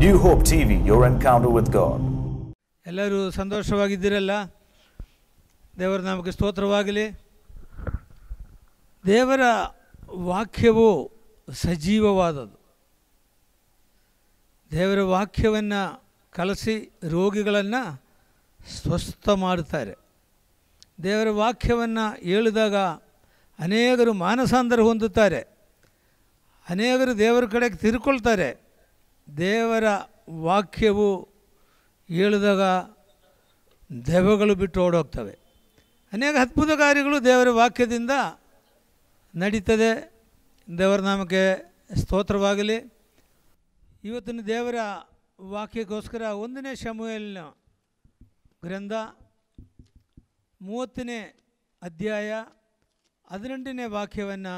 new hope we your encounter with God ಎಲ್ಲರೂ ಸಂತೋಷವಾಗಿದ್ದೀರಲ್ಲ ದೇವರ ನಮಗೆ ಸ್ತೋತ್ರವಾಗಲಿ ದೇವರ ವಾಕ್ಯವು ಸಜೀವವಾದದ್ದು ದೇವರ ವಾಕ್ಯವನ್ನು ಕಲಸಿ ರೋಗಿಗಳನ್ನು ಸ್ವಸ್ಥ ಮಾಡುತ್ತಾರೆ ದೇವರ ವಾಕ್ಯವನ್ನು ಹೇಳಿದಾಗ ಅನೇಕರು ಮಾನಸಾಂತರ ಹೊಂದುತ್ತಾರೆ ಅನೇಕರು ದೇವರ ಕಡೆಗೆ ತಿರ್ಕೊಳ್ತಾರೆ ದೇವರ ವಾಕ್ಯವು ಹೇಳಿದಾಗ ದೆವ್ವಗಳು ಬಿಟ್ಟು ಓಡೋಗ್ತವೆ ಅನೇಕ ಅದ್ಭುತ ಕಾರ್ಯಗಳು ದೇವರ ವಾಕ್ಯದಿಂದ ನಡೀತದೆ ದೇವರ ನಾಮಕ್ಕೆ ಸ್ತೋತ್ರವಾಗಲಿ ಇವತ್ತಿನ ದೇವರ ವಾಕ್ಯಕ್ಕೋಸ್ಕರ ಒಂದನೇ ಶಮುಯಲ್ನ ಗ್ರಂಥ ಮೂವತ್ತನೇ ಅಧ್ಯಾಯ ಹದಿನೆಂಟನೇ ವಾಕ್ಯವನ್ನು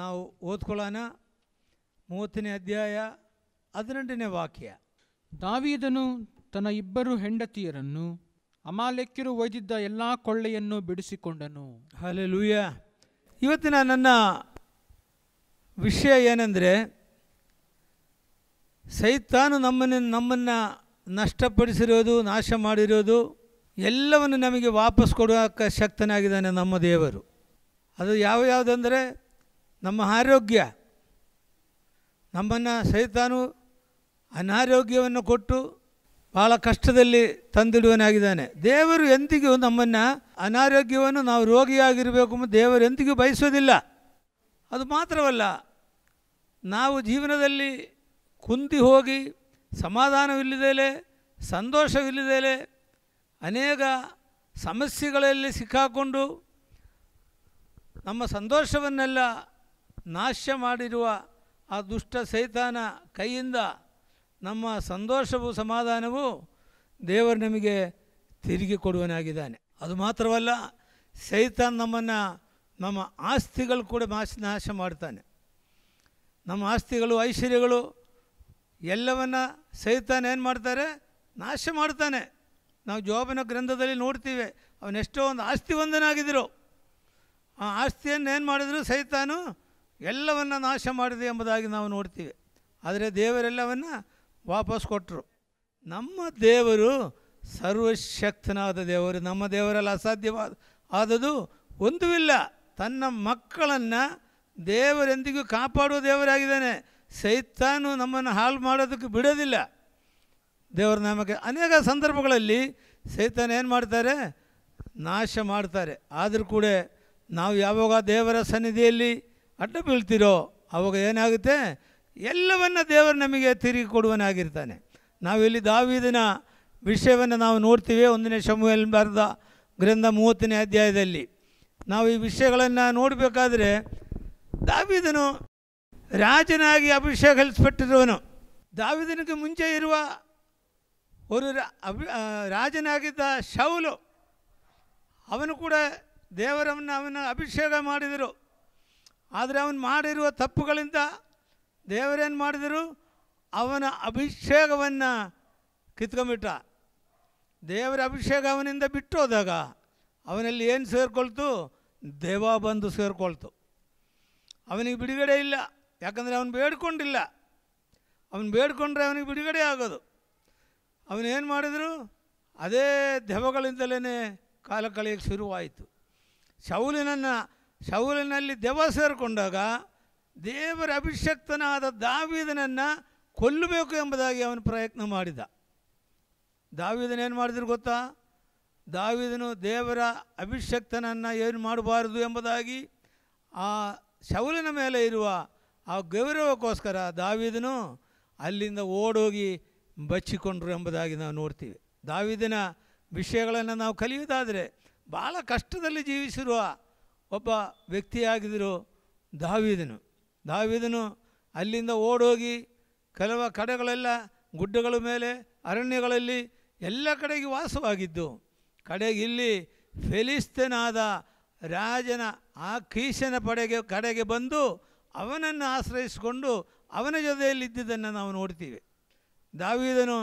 ನಾವು ಓದ್ಕೊಳ್ಳೋಣ ಮೂವತ್ತನೇ ಅಧ್ಯಾಯ ಹದಿನೆಂಟನೇ ವಾಕ್ಯ ದಾವಿದನು ತನ್ನ ಇಬ್ಬರು ಹೆಂಡತಿಯರನ್ನು ಅಮಾಲೆಕ್ಕಿರು ಒಯ್ದಿದ್ದ ಎಲ್ಲ ಕೊಳ್ಳೆಯನ್ನು ಬಿಡಿಸಿಕೊಂಡನು ಹಲೇ ಲೂಯ ಇವತ್ತಿನ ನನ್ನ ವಿಷಯ ಏನೆಂದರೆ ಸೈತಾನು ನಮ್ಮನ್ನು ನಮ್ಮನ್ನು ನಷ್ಟಪಡಿಸಿರೋದು ನಾಶ ಮಾಡಿರೋದು ಎಲ್ಲವನ್ನು ನಮಗೆ ವಾಪಸ್ ಕೊಡೋಕೆ ಶಕ್ತನಾಗಿದ್ದಾನೆ ನಮ್ಮ ದೇವರು ಅದು ಯಾವ ಯಾವುದಂದರೆ ನಮ್ಮ ಆರೋಗ್ಯ ನಮ್ಮನ್ನು ಸೈತಾನು ಅನಾರೋಗ್ಯವನ್ನು ಕೊಟ್ಟು ಭಾಳ ಕಷ್ಟದಲ್ಲಿ ತಂದಿಡುವನಾಗಿದ್ದಾನೆ ದೇವರು ಎಂದಿಗೂ ನಮ್ಮನ್ನು ಅನಾರೋಗ್ಯವನ್ನು ನಾವು ರೋಗಿಯಾಗಿರಬೇಕು ಅಂತ ದೇವರು ಎಂದಿಗೂ ಬಯಸೋದಿಲ್ಲ ಅದು ಮಾತ್ರವಲ್ಲ ನಾವು ಜೀವನದಲ್ಲಿ ಕುಂತಿ ಹೋಗಿ ಸಮಾಧಾನವಿಲ್ಲದೇಲೆ ಸಂತೋಷವಿಲ್ಲದೇಲೆ ಅನೇಕ ಸಮಸ್ಯೆಗಳಲ್ಲಿ ಸಿಕ್ಕಾಕೊಂಡು ನಮ್ಮ ಸಂತೋಷವನ್ನೆಲ್ಲ ನಾಶ ಮಾಡಿರುವ ಆ ದುಷ್ಟ ಸೈತಾನ ಕೈಯಿಂದ ನಮ್ಮ ಸಂತೋಷವು ಸಮಾಧಾನವು ದೇವರು ನಮಗೆ ತಿರುಗಿ ಕೊಡುವನಾಗಿದ್ದಾನೆ ಅದು ಮಾತ್ರವಲ್ಲ ಸೈತಾನ್ ನಮ್ಮನ್ನು ನಮ್ಮ ಆಸ್ತಿಗಳು ಕೂಡ ಮಾಶ ನಾಶ ಮಾಡ್ತಾನೆ ನಮ್ಮ ಆಸ್ತಿಗಳು ಐಶ್ವರ್ಯಗಳು ಎಲ್ಲವನ್ನು ಸೈತಾನ್ ಏನು ಮಾಡ್ತಾರೆ ನಾಶ ಮಾಡ್ತಾನೆ ನಾವು ಜೋಬನ ಗ್ರಂಥದಲ್ಲಿ ನೋಡ್ತೀವಿ ಅವನೆಷ್ಟೋ ಒಂದು ಆಸ್ತಿ ಒಂದನಾಗಿದ್ದರು ಆ ಆಸ್ತಿಯನ್ನು ಏನು ಮಾಡಿದ್ರು ಸೈತಾನು ಎಲ್ಲವನ್ನು ನಾಶ ಮಾಡಿದೆ ಎಂಬುದಾಗಿ ನಾವು ನೋಡ್ತೀವಿ ಆದರೆ ದೇವರೆಲ್ಲವನ್ನು ವಾಪಸ್ ಕೊಟ್ಟರು ನಮ್ಮ ದೇವರು ಸರ್ವಶಕ್ತನಾದ ದೇವರು ನಮ್ಮ ದೇವರಲ್ಲಿ ಅಸಾಧ್ಯವಾದ ಆದದು ಒಂದೂ ಇಲ್ಲ ತನ್ನ ಮಕ್ಕಳನ್ನು ದೇವರೆಂದಿಗೂ ಕಾಪಾಡುವ ದೇವರಾಗಿದ್ದಾನೆ ಸೈತಾನು ನಮ್ಮನ್ನು ಹಾಳು ಮಾಡೋದಕ್ಕೆ ಬಿಡೋದಿಲ್ಲ ದೇವರ ನಾಮಕ್ಕೆ ಅನೇಕ ಸಂದರ್ಭಗಳಲ್ಲಿ ಸೈತಾನ ಏನು ಮಾಡ್ತಾರೆ ನಾಶ ಮಾಡ್ತಾರೆ ಆದರೂ ಕೂಡ ನಾವು ಯಾವಾಗ ದೇವರ ಸನ್ನಿಧಿಯಲ್ಲಿ ಅಡ್ಡ ಬೀಳ್ತಿರೋ ಆವಾಗ ಏನಾಗುತ್ತೆ ಎಲ್ಲವನ್ನು ದೇವರು ನಮಗೆ ತಿರುಗಿ ಕೊಡುವನಾಗಿರ್ತಾನೆ ನಾವಿಲ್ಲಿ ದಾವಿದನ ವಿಷಯವನ್ನು ನಾವು ನೋಡ್ತೀವಿ ಒಂದನೇ ಶಮುವೆಲ್ ಬರೆದ ಗ್ರಂಥ ಮೂವತ್ತನೇ ಅಧ್ಯಾಯದಲ್ಲಿ ನಾವು ಈ ವಿಷಯಗಳನ್ನು ನೋಡಬೇಕಾದ್ರೆ ದಾವಿದನು ರಾಜನಾಗಿ ಕಲಿಸ್ಪಟ್ಟಿರುವನು ದಾವಿದನಿಗೆ ಮುಂಚೆ ಇರುವ ಒಂದು ಅಭಿ ರಾಜನಾಗಿದ್ದ ಶೌಲು ಅವನು ಕೂಡ ದೇವರವನ್ನು ಅವನ ಅಭಿಷೇಕ ಮಾಡಿದರು ಆದರೆ ಅವನು ಮಾಡಿರುವ ತಪ್ಪುಗಳಿಂದ ದೇವರೇನು ಮಾಡಿದರು ಅವನ ಅಭಿಷೇಕವನ್ನು ಕಿತ್ಕೊಂಬಿಟ್ಟ ದೇವರ ಅಭಿಷೇಕ ಅವನಿಂದ ಬಿಟ್ಟು ಹೋದಾಗ ಅವನಲ್ಲಿ ಏನು ಸೇರಿಕೊಳ್ತು ದೇವ ಬಂದು ಸೇರಿಕೊಳ್ತು ಅವನಿಗೆ ಬಿಡುಗಡೆ ಇಲ್ಲ ಯಾಕಂದರೆ ಅವನು ಬೇಡ್ಕೊಂಡಿಲ್ಲ ಅವನು ಬೇಡ್ಕೊಂಡ್ರೆ ಅವನಿಗೆ ಬಿಡುಗಡೆ ಆಗೋದು ಅವನೇನು ಮಾಡಿದರು ಅದೇ ದೆವಗಳಿಂದಲೇ ಕಾಲ ಕಳೆಯಕ್ಕೆ ಶುರುವಾಯಿತು ಶೌಲಿನನ್ನು ಶೌಲಿನಲ್ಲಿ ದೆವ ಸೇರಿಕೊಂಡಾಗ ದೇವರ ಅಭಿಷಕ್ತನಾದ ದಾವಿದನನ್ನು ಕೊಲ್ಲಬೇಕು ಎಂಬುದಾಗಿ ಅವನು ಪ್ರಯತ್ನ ಮಾಡಿದ ದಾವಿದನೇನು ಮಾಡಿದ್ರು ಗೊತ್ತಾ ದಾವಿದನು ದೇವರ ಅಭಿಷಕ್ತನನ್ನು ಏನು ಮಾಡಬಾರದು ಎಂಬುದಾಗಿ ಆ ಶೌಲಿನ ಮೇಲೆ ಇರುವ ಆ ಗೌರವಕ್ಕೋಸ್ಕರ ದಾವಿದನು ಅಲ್ಲಿಂದ ಓಡೋಗಿ ಬಚ್ಚಿಕೊಂಡ್ರು ಎಂಬುದಾಗಿ ನಾವು ನೋಡ್ತೀವಿ ದಾವಿದಿನ ವಿಷಯಗಳನ್ನು ನಾವು ಕಲಿಯುವುದಾದರೆ ಭಾಳ ಕಷ್ಟದಲ್ಲಿ ಜೀವಿಸಿರುವ ಒಬ್ಬ ವ್ಯಕ್ತಿಯಾಗಿದ್ದರು ದಾವಿದನು ದಾವಿದನು ಅಲ್ಲಿಂದ ಓಡೋಗಿ ಕೆಲವು ಕಡೆಗಳೆಲ್ಲ ಗುಡ್ಡಗಳ ಮೇಲೆ ಅರಣ್ಯಗಳಲ್ಲಿ ಎಲ್ಲ ಕಡೆಗೆ ವಾಸವಾಗಿದ್ದು ಕಡೆಗೆ ಇಲ್ಲಿ ಫೆಲಿಸ್ತನಾದ ರಾಜನ ಆ ಕೀಶನ ಪಡೆಗೆ ಕಡೆಗೆ ಬಂದು ಅವನನ್ನು ಆಶ್ರಯಿಸಿಕೊಂಡು ಅವನ ಜೊತೆಯಲ್ಲಿದ್ದುದನ್ನು ನಾವು ನೋಡ್ತೀವಿ ದಾವಿದನು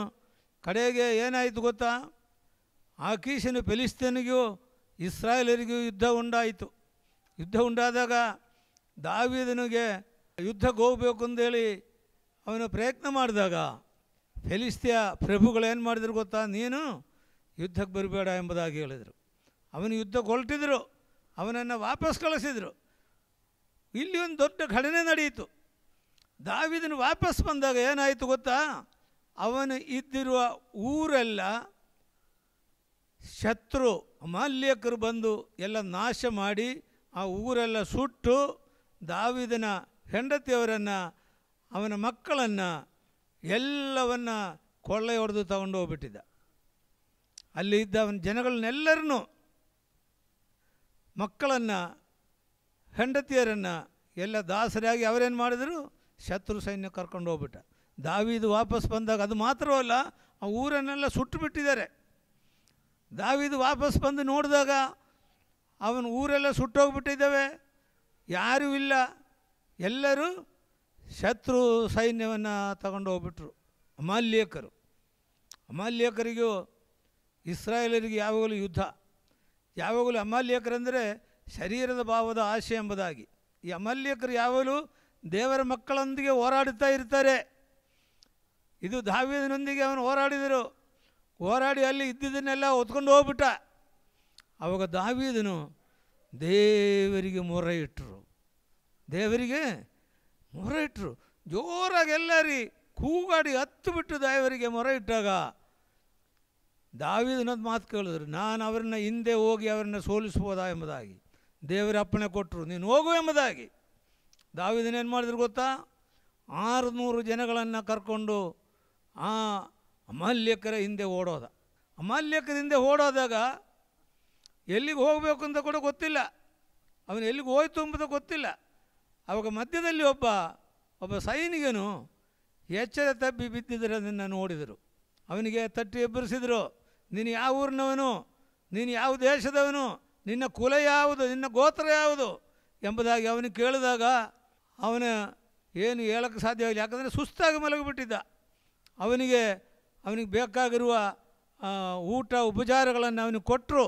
ಕಡೆಗೆ ಏನಾಯಿತು ಗೊತ್ತಾ ಆ ಕೀಶನು ಫೆಲಿಸ್ತನಿಗೂ ಇಸ್ರಾಯೇಲರಿಗೂ ಯುದ್ಧ ಉಂಟಾಯಿತು ಯುದ್ಧ ಉಂಡಾದಾಗ ದಾವಿದನಿಗೆ ಯುದ್ಧಕ್ಕೆ ಹೋಗ್ಬೇಕು ಅಂತೇಳಿ ಅವನು ಪ್ರಯತ್ನ ಮಾಡಿದಾಗ ಫೆಲಿಸ್ತಿಯ ಪ್ರಭುಗಳೇನು ಮಾಡಿದ್ರು ಗೊತ್ತಾ ನೀನು ಯುದ್ಧಕ್ಕೆ ಬರಬೇಡ ಎಂಬುದಾಗಿ ಹೇಳಿದರು ಅವನು ಯುದ್ಧಕ್ಕೆ ಹೊರಟಿದ್ರು ಅವನನ್ನು ವಾಪಸ್ ಕಳಿಸಿದರು ಇಲ್ಲಿ ಒಂದು ದೊಡ್ಡ ಘಟನೆ ನಡೆಯಿತು ದಾವಿದನು ವಾಪಸ್ ಬಂದಾಗ ಏನಾಯಿತು ಗೊತ್ತಾ ಅವನು ಇದ್ದಿರುವ ಊರೆಲ್ಲ ಶತ್ರು ಮಾಲ್ಯಕರು ಬಂದು ಎಲ್ಲ ನಾಶ ಮಾಡಿ ಆ ಊರೆಲ್ಲ ಸುಟ್ಟು ದಾವಿದನ ಹೆಂಡತಿಯವರನ್ನು ಅವನ ಮಕ್ಕಳನ್ನು ಎಲ್ಲವನ್ನು ಕೊಳ್ಳೆ ಹೊಡೆದು ತಗೊಂಡು ಹೋಗ್ಬಿಟ್ಟಿದ್ದ ಅಲ್ಲಿ ಇದ್ದ ಅವನ ಜನಗಳನ್ನೆಲ್ಲರನ್ನೂ ಮಕ್ಕಳನ್ನು ಹೆಂಡತಿಯರನ್ನು ಎಲ್ಲ ದಾಸರಾಗಿ ಅವರೇನು ಮಾಡಿದರು ಶತ್ರು ಸೈನ್ಯ ಕರ್ಕೊಂಡು ಹೋಗ್ಬಿಟ್ಟ ದಾವಿದು ವಾಪಸ್ ಬಂದಾಗ ಅದು ಮಾತ್ರವಲ್ಲ ಆ ಊರನ್ನೆಲ್ಲ ಸುಟ್ಟು ಬಿಟ್ಟಿದ್ದಾರೆ ದಾವಿದು ವಾಪಸ್ ಬಂದು ನೋಡಿದಾಗ ಅವನ ಊರೆಲ್ಲ ಸುಟ್ಟೋಗ್ಬಿಟ್ಟಿದ್ದಾವೆ ಯಾರೂ ಇಲ್ಲ ಎಲ್ಲರೂ ಶತ್ರು ಸೈನ್ಯವನ್ನು ತಗೊಂಡು ಹೋಗ್ಬಿಟ್ರು ಅಮಾಲ್ಯೇಕರು ಅಮಾಲ್ಯೇಕರಿಗೂ ಇಸ್ರಾಯೇಲರಿಗೆ ಯಾವಾಗಲೂ ಯುದ್ಧ ಯಾವಾಗಲೂ ಅಮಾಲ್ಯೇಕರೆಂದರೆ ಶರೀರದ ಭಾವದ ಆಶೆ ಎಂಬುದಾಗಿ ಈ ಅಮಾಲ್ಯೇಕರು ಯಾವಾಗಲೂ ದೇವರ ಮಕ್ಕಳೊಂದಿಗೆ ಹೋರಾಡುತ್ತಾ ಇರ್ತಾರೆ ಇದು ದಾವ್ಯದನೊಂದಿಗೆ ಅವನು ಹೋರಾಡಿದರು ಹೋರಾಡಿ ಅಲ್ಲಿ ಇದ್ದಿದ್ದನ್ನೆಲ್ಲ ಹೊತ್ಕೊಂಡು ಹೋಗ್ಬಿಟ್ಟ ಅವಾಗ ದಾವೀದನು ದೇವರಿಗೆ ಮೊರೆ ಇಟ್ಟರು ದೇವರಿಗೆ ಮೊರೆ ಇಟ್ಟರು ಜೋರಾಗಿ ಎಲ್ಲರಿ ಕೂಗಾಡಿ ಹತ್ತು ಬಿಟ್ಟು ದೇವರಿಗೆ ಮೊರೆ ಇಟ್ಟಾಗ ದಾವಿದನದ್ದು ಮಾತು ಕೇಳಿದ್ರು ನಾನು ಅವರನ್ನ ಹಿಂದೆ ಹೋಗಿ ಅವರನ್ನ ಸೋಲಿಸ್ಬೋದಾ ಎಂಬುದಾಗಿ ದೇವರ ಅಪ್ಪಣೆ ಕೊಟ್ಟರು ನೀನು ಹೋಗು ಎಂಬುದಾಗಿ ದಾವಿದನೇನು ಮಾಡಿದ್ರು ಗೊತ್ತಾ ಆರುನೂರು ಜನಗಳನ್ನು ಕರ್ಕೊಂಡು ಆ ಅಮಾಲ್ಯಕರ ಹಿಂದೆ ಓಡೋದ ಅಮಾಲ್ಯಕರ ಹಿಂದೆ ಓಡೋದಾಗ ಎಲ್ಲಿಗೆ ಹೋಗಬೇಕು ಅಂತ ಕೂಡ ಗೊತ್ತಿಲ್ಲ ಅವನು ಎಲ್ಲಿಗೆ ಹೋಯ್ತು ಎಂಬುದು ಗೊತ್ತಿಲ್ಲ ಅವಾಗ ಮಧ್ಯದಲ್ಲಿ ಒಬ್ಬ ಒಬ್ಬ ಸೈನಿಕನು ಎಚ್ಚರ ಬಿದ್ದಿದ್ರೆ ನಿನ್ನ ನೋಡಿದರು ಅವನಿಗೆ ತಟ್ಟಿ ಎಬ್ಬರಿಸಿದರು ನೀನು ಯಾವ ಊರಿನವನು ನೀನು ಯಾವ ದೇಶದವನು ನಿನ್ನ ಕುಲ ಯಾವುದು ನಿನ್ನ ಗೋತ್ರ ಯಾವುದು ಎಂಬುದಾಗಿ ಅವನಿಗೆ ಕೇಳಿದಾಗ ಅವನ ಏನು ಹೇಳೋಕ್ಕೆ ಸಾಧ್ಯವಾಗಿಲ್ಲ ಯಾಕಂದರೆ ಸುಸ್ತಾಗಿ ಮಲಗಿಬಿಟ್ಟಿದ್ದ ಅವನಿಗೆ ಅವನಿಗೆ ಬೇಕಾಗಿರುವ ಊಟ ಉಪಚಾರಗಳನ್ನು ಅವನಿಗೆ ಕೊಟ್ಟರು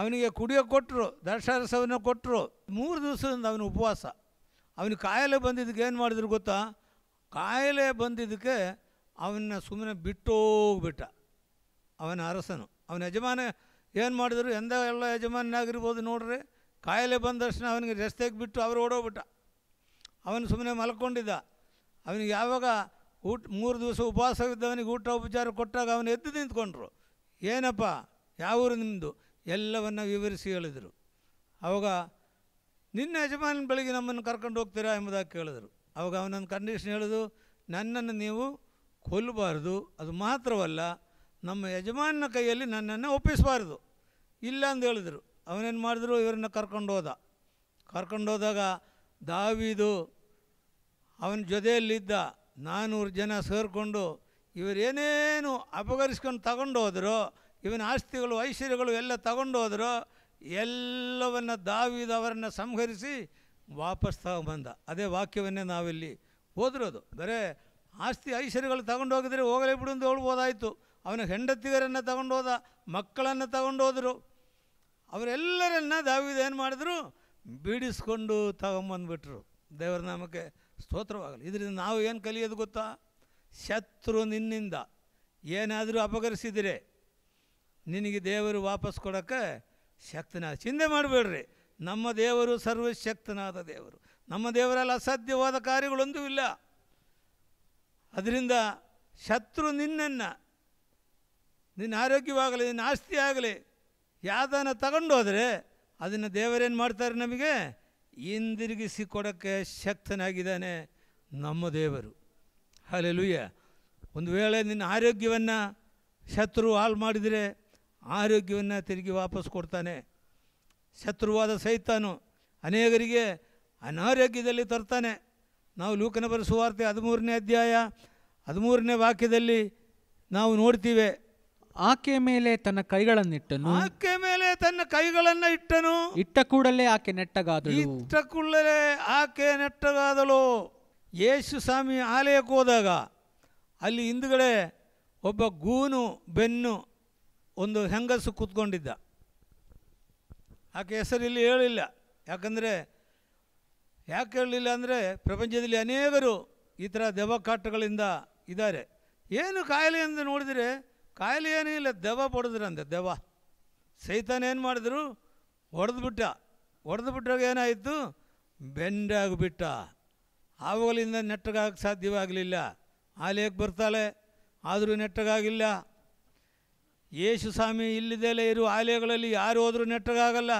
ಅವನಿಗೆ ಕುಡಿಯೋ ಕೊಟ್ಟರು ದ್ರಾಕ್ಷಾರಸವನ್ನು ಕೊಟ್ಟರು ಮೂರು ದಿವಸದಿಂದ ಅವನು ಉಪವಾಸ ಅವನಿಗೆ ಕಾಯಿಲೆ ಬಂದಿದ್ದಕ್ಕೆ ಏನು ಮಾಡಿದ್ರು ಗೊತ್ತಾ ಕಾಯಿಲೆ ಬಂದಿದ್ದಕ್ಕೆ ಅವನ್ನ ಸುಮ್ಮನೆ ಬಿಟ್ಟೋಗ್ಬಿಟ್ಟ ಅವನ ಅರಸನು ಅವನ ಯಜಮಾನ ಏನು ಮಾಡಿದ್ರು ಎಂದ ಎಲ್ಲ ಯಜಮಾನನಾಗಿರ್ಬೋದು ನೋಡ್ರಿ ಕಾಯಿಲೆ ಬಂದ ತಕ್ಷಣ ಅವನಿಗೆ ರಸ್ತೆಗೆ ಬಿಟ್ಟು ಅವರು ಓಡೋಗ್ಬಿಟ್ಟ ಅವನು ಸುಮ್ಮನೆ ಮಲ್ಕೊಂಡಿದ್ದ ಅವನಿಗೆ ಯಾವಾಗ ಊಟ ಮೂರು ದಿವಸ ಉಪವಾಸವಿದ್ದವನಿಗೆ ಊಟ ಉಪಚಾರ ಕೊಟ್ಟಾಗ ಅವನು ಎದ್ದು ನಿಂತ್ಕೊಂಡ್ರು ಏನಪ್ಪ ಯಾವ ಊರು ನಿಮ್ಮದು ಎಲ್ಲವನ್ನು ವಿವರಿಸಿ ಹೇಳಿದರು ಅವಾಗ ನಿನ್ನ ಯಜಮಾನನ ಬಳಿಗೆ ನಮ್ಮನ್ನು ಕರ್ಕೊಂಡು ಹೋಗ್ತೀರಾ ಎಂಬುದಾಗಿ ಕೇಳಿದರು ಅವಾಗ ಅವನೊಂದು ಕಂಡೀಷನ್ ಹೇಳೋದು ನನ್ನನ್ನು ನೀವು ಕೊಲ್ಲಬಾರ್ದು ಅದು ಮಾತ್ರವಲ್ಲ ನಮ್ಮ ಯಜಮಾನನ ಕೈಯಲ್ಲಿ ನನ್ನನ್ನು ಒಪ್ಪಿಸಬಾರ್ದು ಇಲ್ಲ ಅಂತ ಹೇಳಿದರು ಅವನೇನು ಮಾಡಿದ್ರು ಇವರನ್ನ ಕರ್ಕೊಂಡು ಹೋದ ಕರ್ಕೊಂಡು ಹೋದಾಗ ದಾವಿದು ಅವನ ಜೊತೆಯಲ್ಲಿದ್ದ ನಾನ್ನೂರು ಜನ ಸೇರಿಕೊಂಡು ಇವರೇನೇನು ಅಪಗರಿಸ್ಕೊಂಡು ತಗೊಂಡು ಹೋದರೋ ಇವನ ಆಸ್ತಿಗಳು ಐಶ್ವರ್ಯಗಳು ಎಲ್ಲ ತಗೊಂಡು ಹೋದರು ಎಲ್ಲವನ್ನು ದಾವಿದವರನ್ನು ಸಂಹರಿಸಿ ವಾಪಸ್ ತಗೊಂಬಂದ ಅದೇ ವಾಕ್ಯವನ್ನೇ ನಾವಿಲ್ಲಿ ಓದಿರೋದು ಬರೇ ಆಸ್ತಿ ಐಶ್ವರ್ಯಗಳು ತಗೊಂಡು ಹೋಗಿದ್ರೆ ಹೋಗಲೇ ಬಿಡು ಅಂತ ಹೇಳ್ಬೋದಾಯಿತು ಅವನ ಹೆಂಡತಿಗರನ್ನು ತಗೊಂಡು ಹೋದ ಮಕ್ಕಳನ್ನು ತಗೊಂಡು ಹೋದರು ಅವರೆಲ್ಲರನ್ನ ದಾವಿದ ಏನು ಮಾಡಿದ್ರು ಬಿಡಿಸ್ಕೊಂಡು ತಗೊಂಬಂದ್ಬಿಟ್ರು ದೇವರ ನಾಮಕ್ಕೆ ಸ್ತೋತ್ರವಾಗಲಿ ಇದರಿಂದ ನಾವು ಏನು ಕಲಿಯೋದು ಗೊತ್ತಾ ಶತ್ರು ನಿನ್ನಿಂದ ಏನಾದರೂ ಅಪಕರಿಸಿದರೆ ನಿನಗೆ ದೇವರು ವಾಪಸ್ ಕೊಡೋಕ್ಕೆ ಶಕ್ತನ ಚಿಂತೆ ಮಾಡಬೇಡ್ರಿ ನಮ್ಮ ದೇವರು ಸರ್ವಶಕ್ತನಾದ ದೇವರು ನಮ್ಮ ದೇವರಲ್ಲಿ ಅಸಾಧ್ಯವಾದ ಕಾರ್ಯಗಳೊಂದೂ ಇಲ್ಲ ಅದರಿಂದ ಶತ್ರು ನಿನ್ನನ್ನು ನಿನ್ನ ಆರೋಗ್ಯವಾಗಲಿ ನಿನ್ನ ಆಸ್ತಿ ಆಗಲಿ ಯಾವ್ದನ್ನು ತಗೊಂಡು ಹೋದರೆ ಅದನ್ನು ದೇವರೇನು ಮಾಡ್ತಾರೆ ನಮಗೆ ಹಿಂದಿರುಗಿಸಿ ಕೊಡೋಕ್ಕೆ ಶಕ್ತನಾಗಿದ್ದಾನೆ ನಮ್ಮ ದೇವರು ಲೂಯ್ಯ ಒಂದು ವೇಳೆ ನಿನ್ನ ಆರೋಗ್ಯವನ್ನು ಶತ್ರು ಹಾಳು ಮಾಡಿದರೆ ಆರೋಗ್ಯವನ್ನು ತಿರುಗಿ ವಾಪಸ್ ಕೊಡ್ತಾನೆ ಶತ್ರುವಾದ ಸೈತಾನು ಅನೇಕರಿಗೆ ಅನಾರೋಗ್ಯದಲ್ಲಿ ತರ್ತಾನೆ ನಾವು ಲೂಕನ ಸುವಾರ್ತೆ ಹದಿಮೂರನೇ ಅಧ್ಯಾಯ ಹದಿಮೂರನೇ ವಾಕ್ಯದಲ್ಲಿ ನಾವು ನೋಡ್ತೀವಿ ಆಕೆ ಮೇಲೆ ತನ್ನ ಕೈಗಳನ್ನಿಟ್ಟನು ಆಕೆ ಮೇಲೆ ತನ್ನ ಕೈಗಳನ್ನು ಇಟ್ಟನು ಇಟ್ಟ ಕೂಡಲೇ ಆಕೆ ನೆಟ್ಟಗಾದಳು ಇಟ್ಟ ಕೂಡಲೇ ಆಕೆ ನೆಟ್ಟಗಾದಳು ಯೇಸು ಸ್ವಾಮಿ ಆಲಯಕ್ಕೆ ಹೋದಾಗ ಅಲ್ಲಿ ಹಿಂದುಗಡೆ ಒಬ್ಬ ಗೂನು ಬೆನ್ನು ಒಂದು ಹೆಂಗಸು ಕೂತ್ಕೊಂಡಿದ್ದ ಆಕೆ ಇಲ್ಲಿ ಹೇಳಿಲ್ಲ ಯಾಕಂದರೆ ಯಾಕೆ ಹೇಳಲಿಲ್ಲ ಅಂದರೆ ಪ್ರಪಂಚದಲ್ಲಿ ಅನೇಕರು ಈ ಥರ ದೆವ್ವಕಾಟಗಳಿಂದ ಇದ್ದಾರೆ ಏನು ಕಾಯಿಲೆ ಅಂತ ನೋಡಿದರೆ ಕಾಯಿಲೆ ಏನೂ ಇಲ್ಲ ದೆವ್ವ ಹೊಡೆದ್ರಂತೆ ದೆವ್ವ ಸೈತಾನ ಏನು ಮಾಡಿದ್ರು ಹೊಡೆದ್ಬಿಟ್ಟ ಹೊಡೆದು ಬಿಟ್ಟಾಗ ಏನಾಯಿತು ಬೆಂಡಾಗಿಬಿಟ್ಟ ಆವುಗಳಿಂದ ನೆಟ್ಟಗಾಗಕ್ಕೆ ಸಾಧ್ಯವಾಗಲಿಲ್ಲ ಆಲೇಕೆ ಬರ್ತಾಳೆ ಆದರೂ ನೆಟ್ಟಗಾಗಿಲ್ಲ ಯೇಸು ಸ್ವಾಮಿ ಇಲ್ಲಿದೆಲ್ಲ ಇರುವ ಆಲಯಗಳಲ್ಲಿ ಯಾರು ಹೋದರೂ ನೆಟ್ಟಗಾಗಲ್ಲ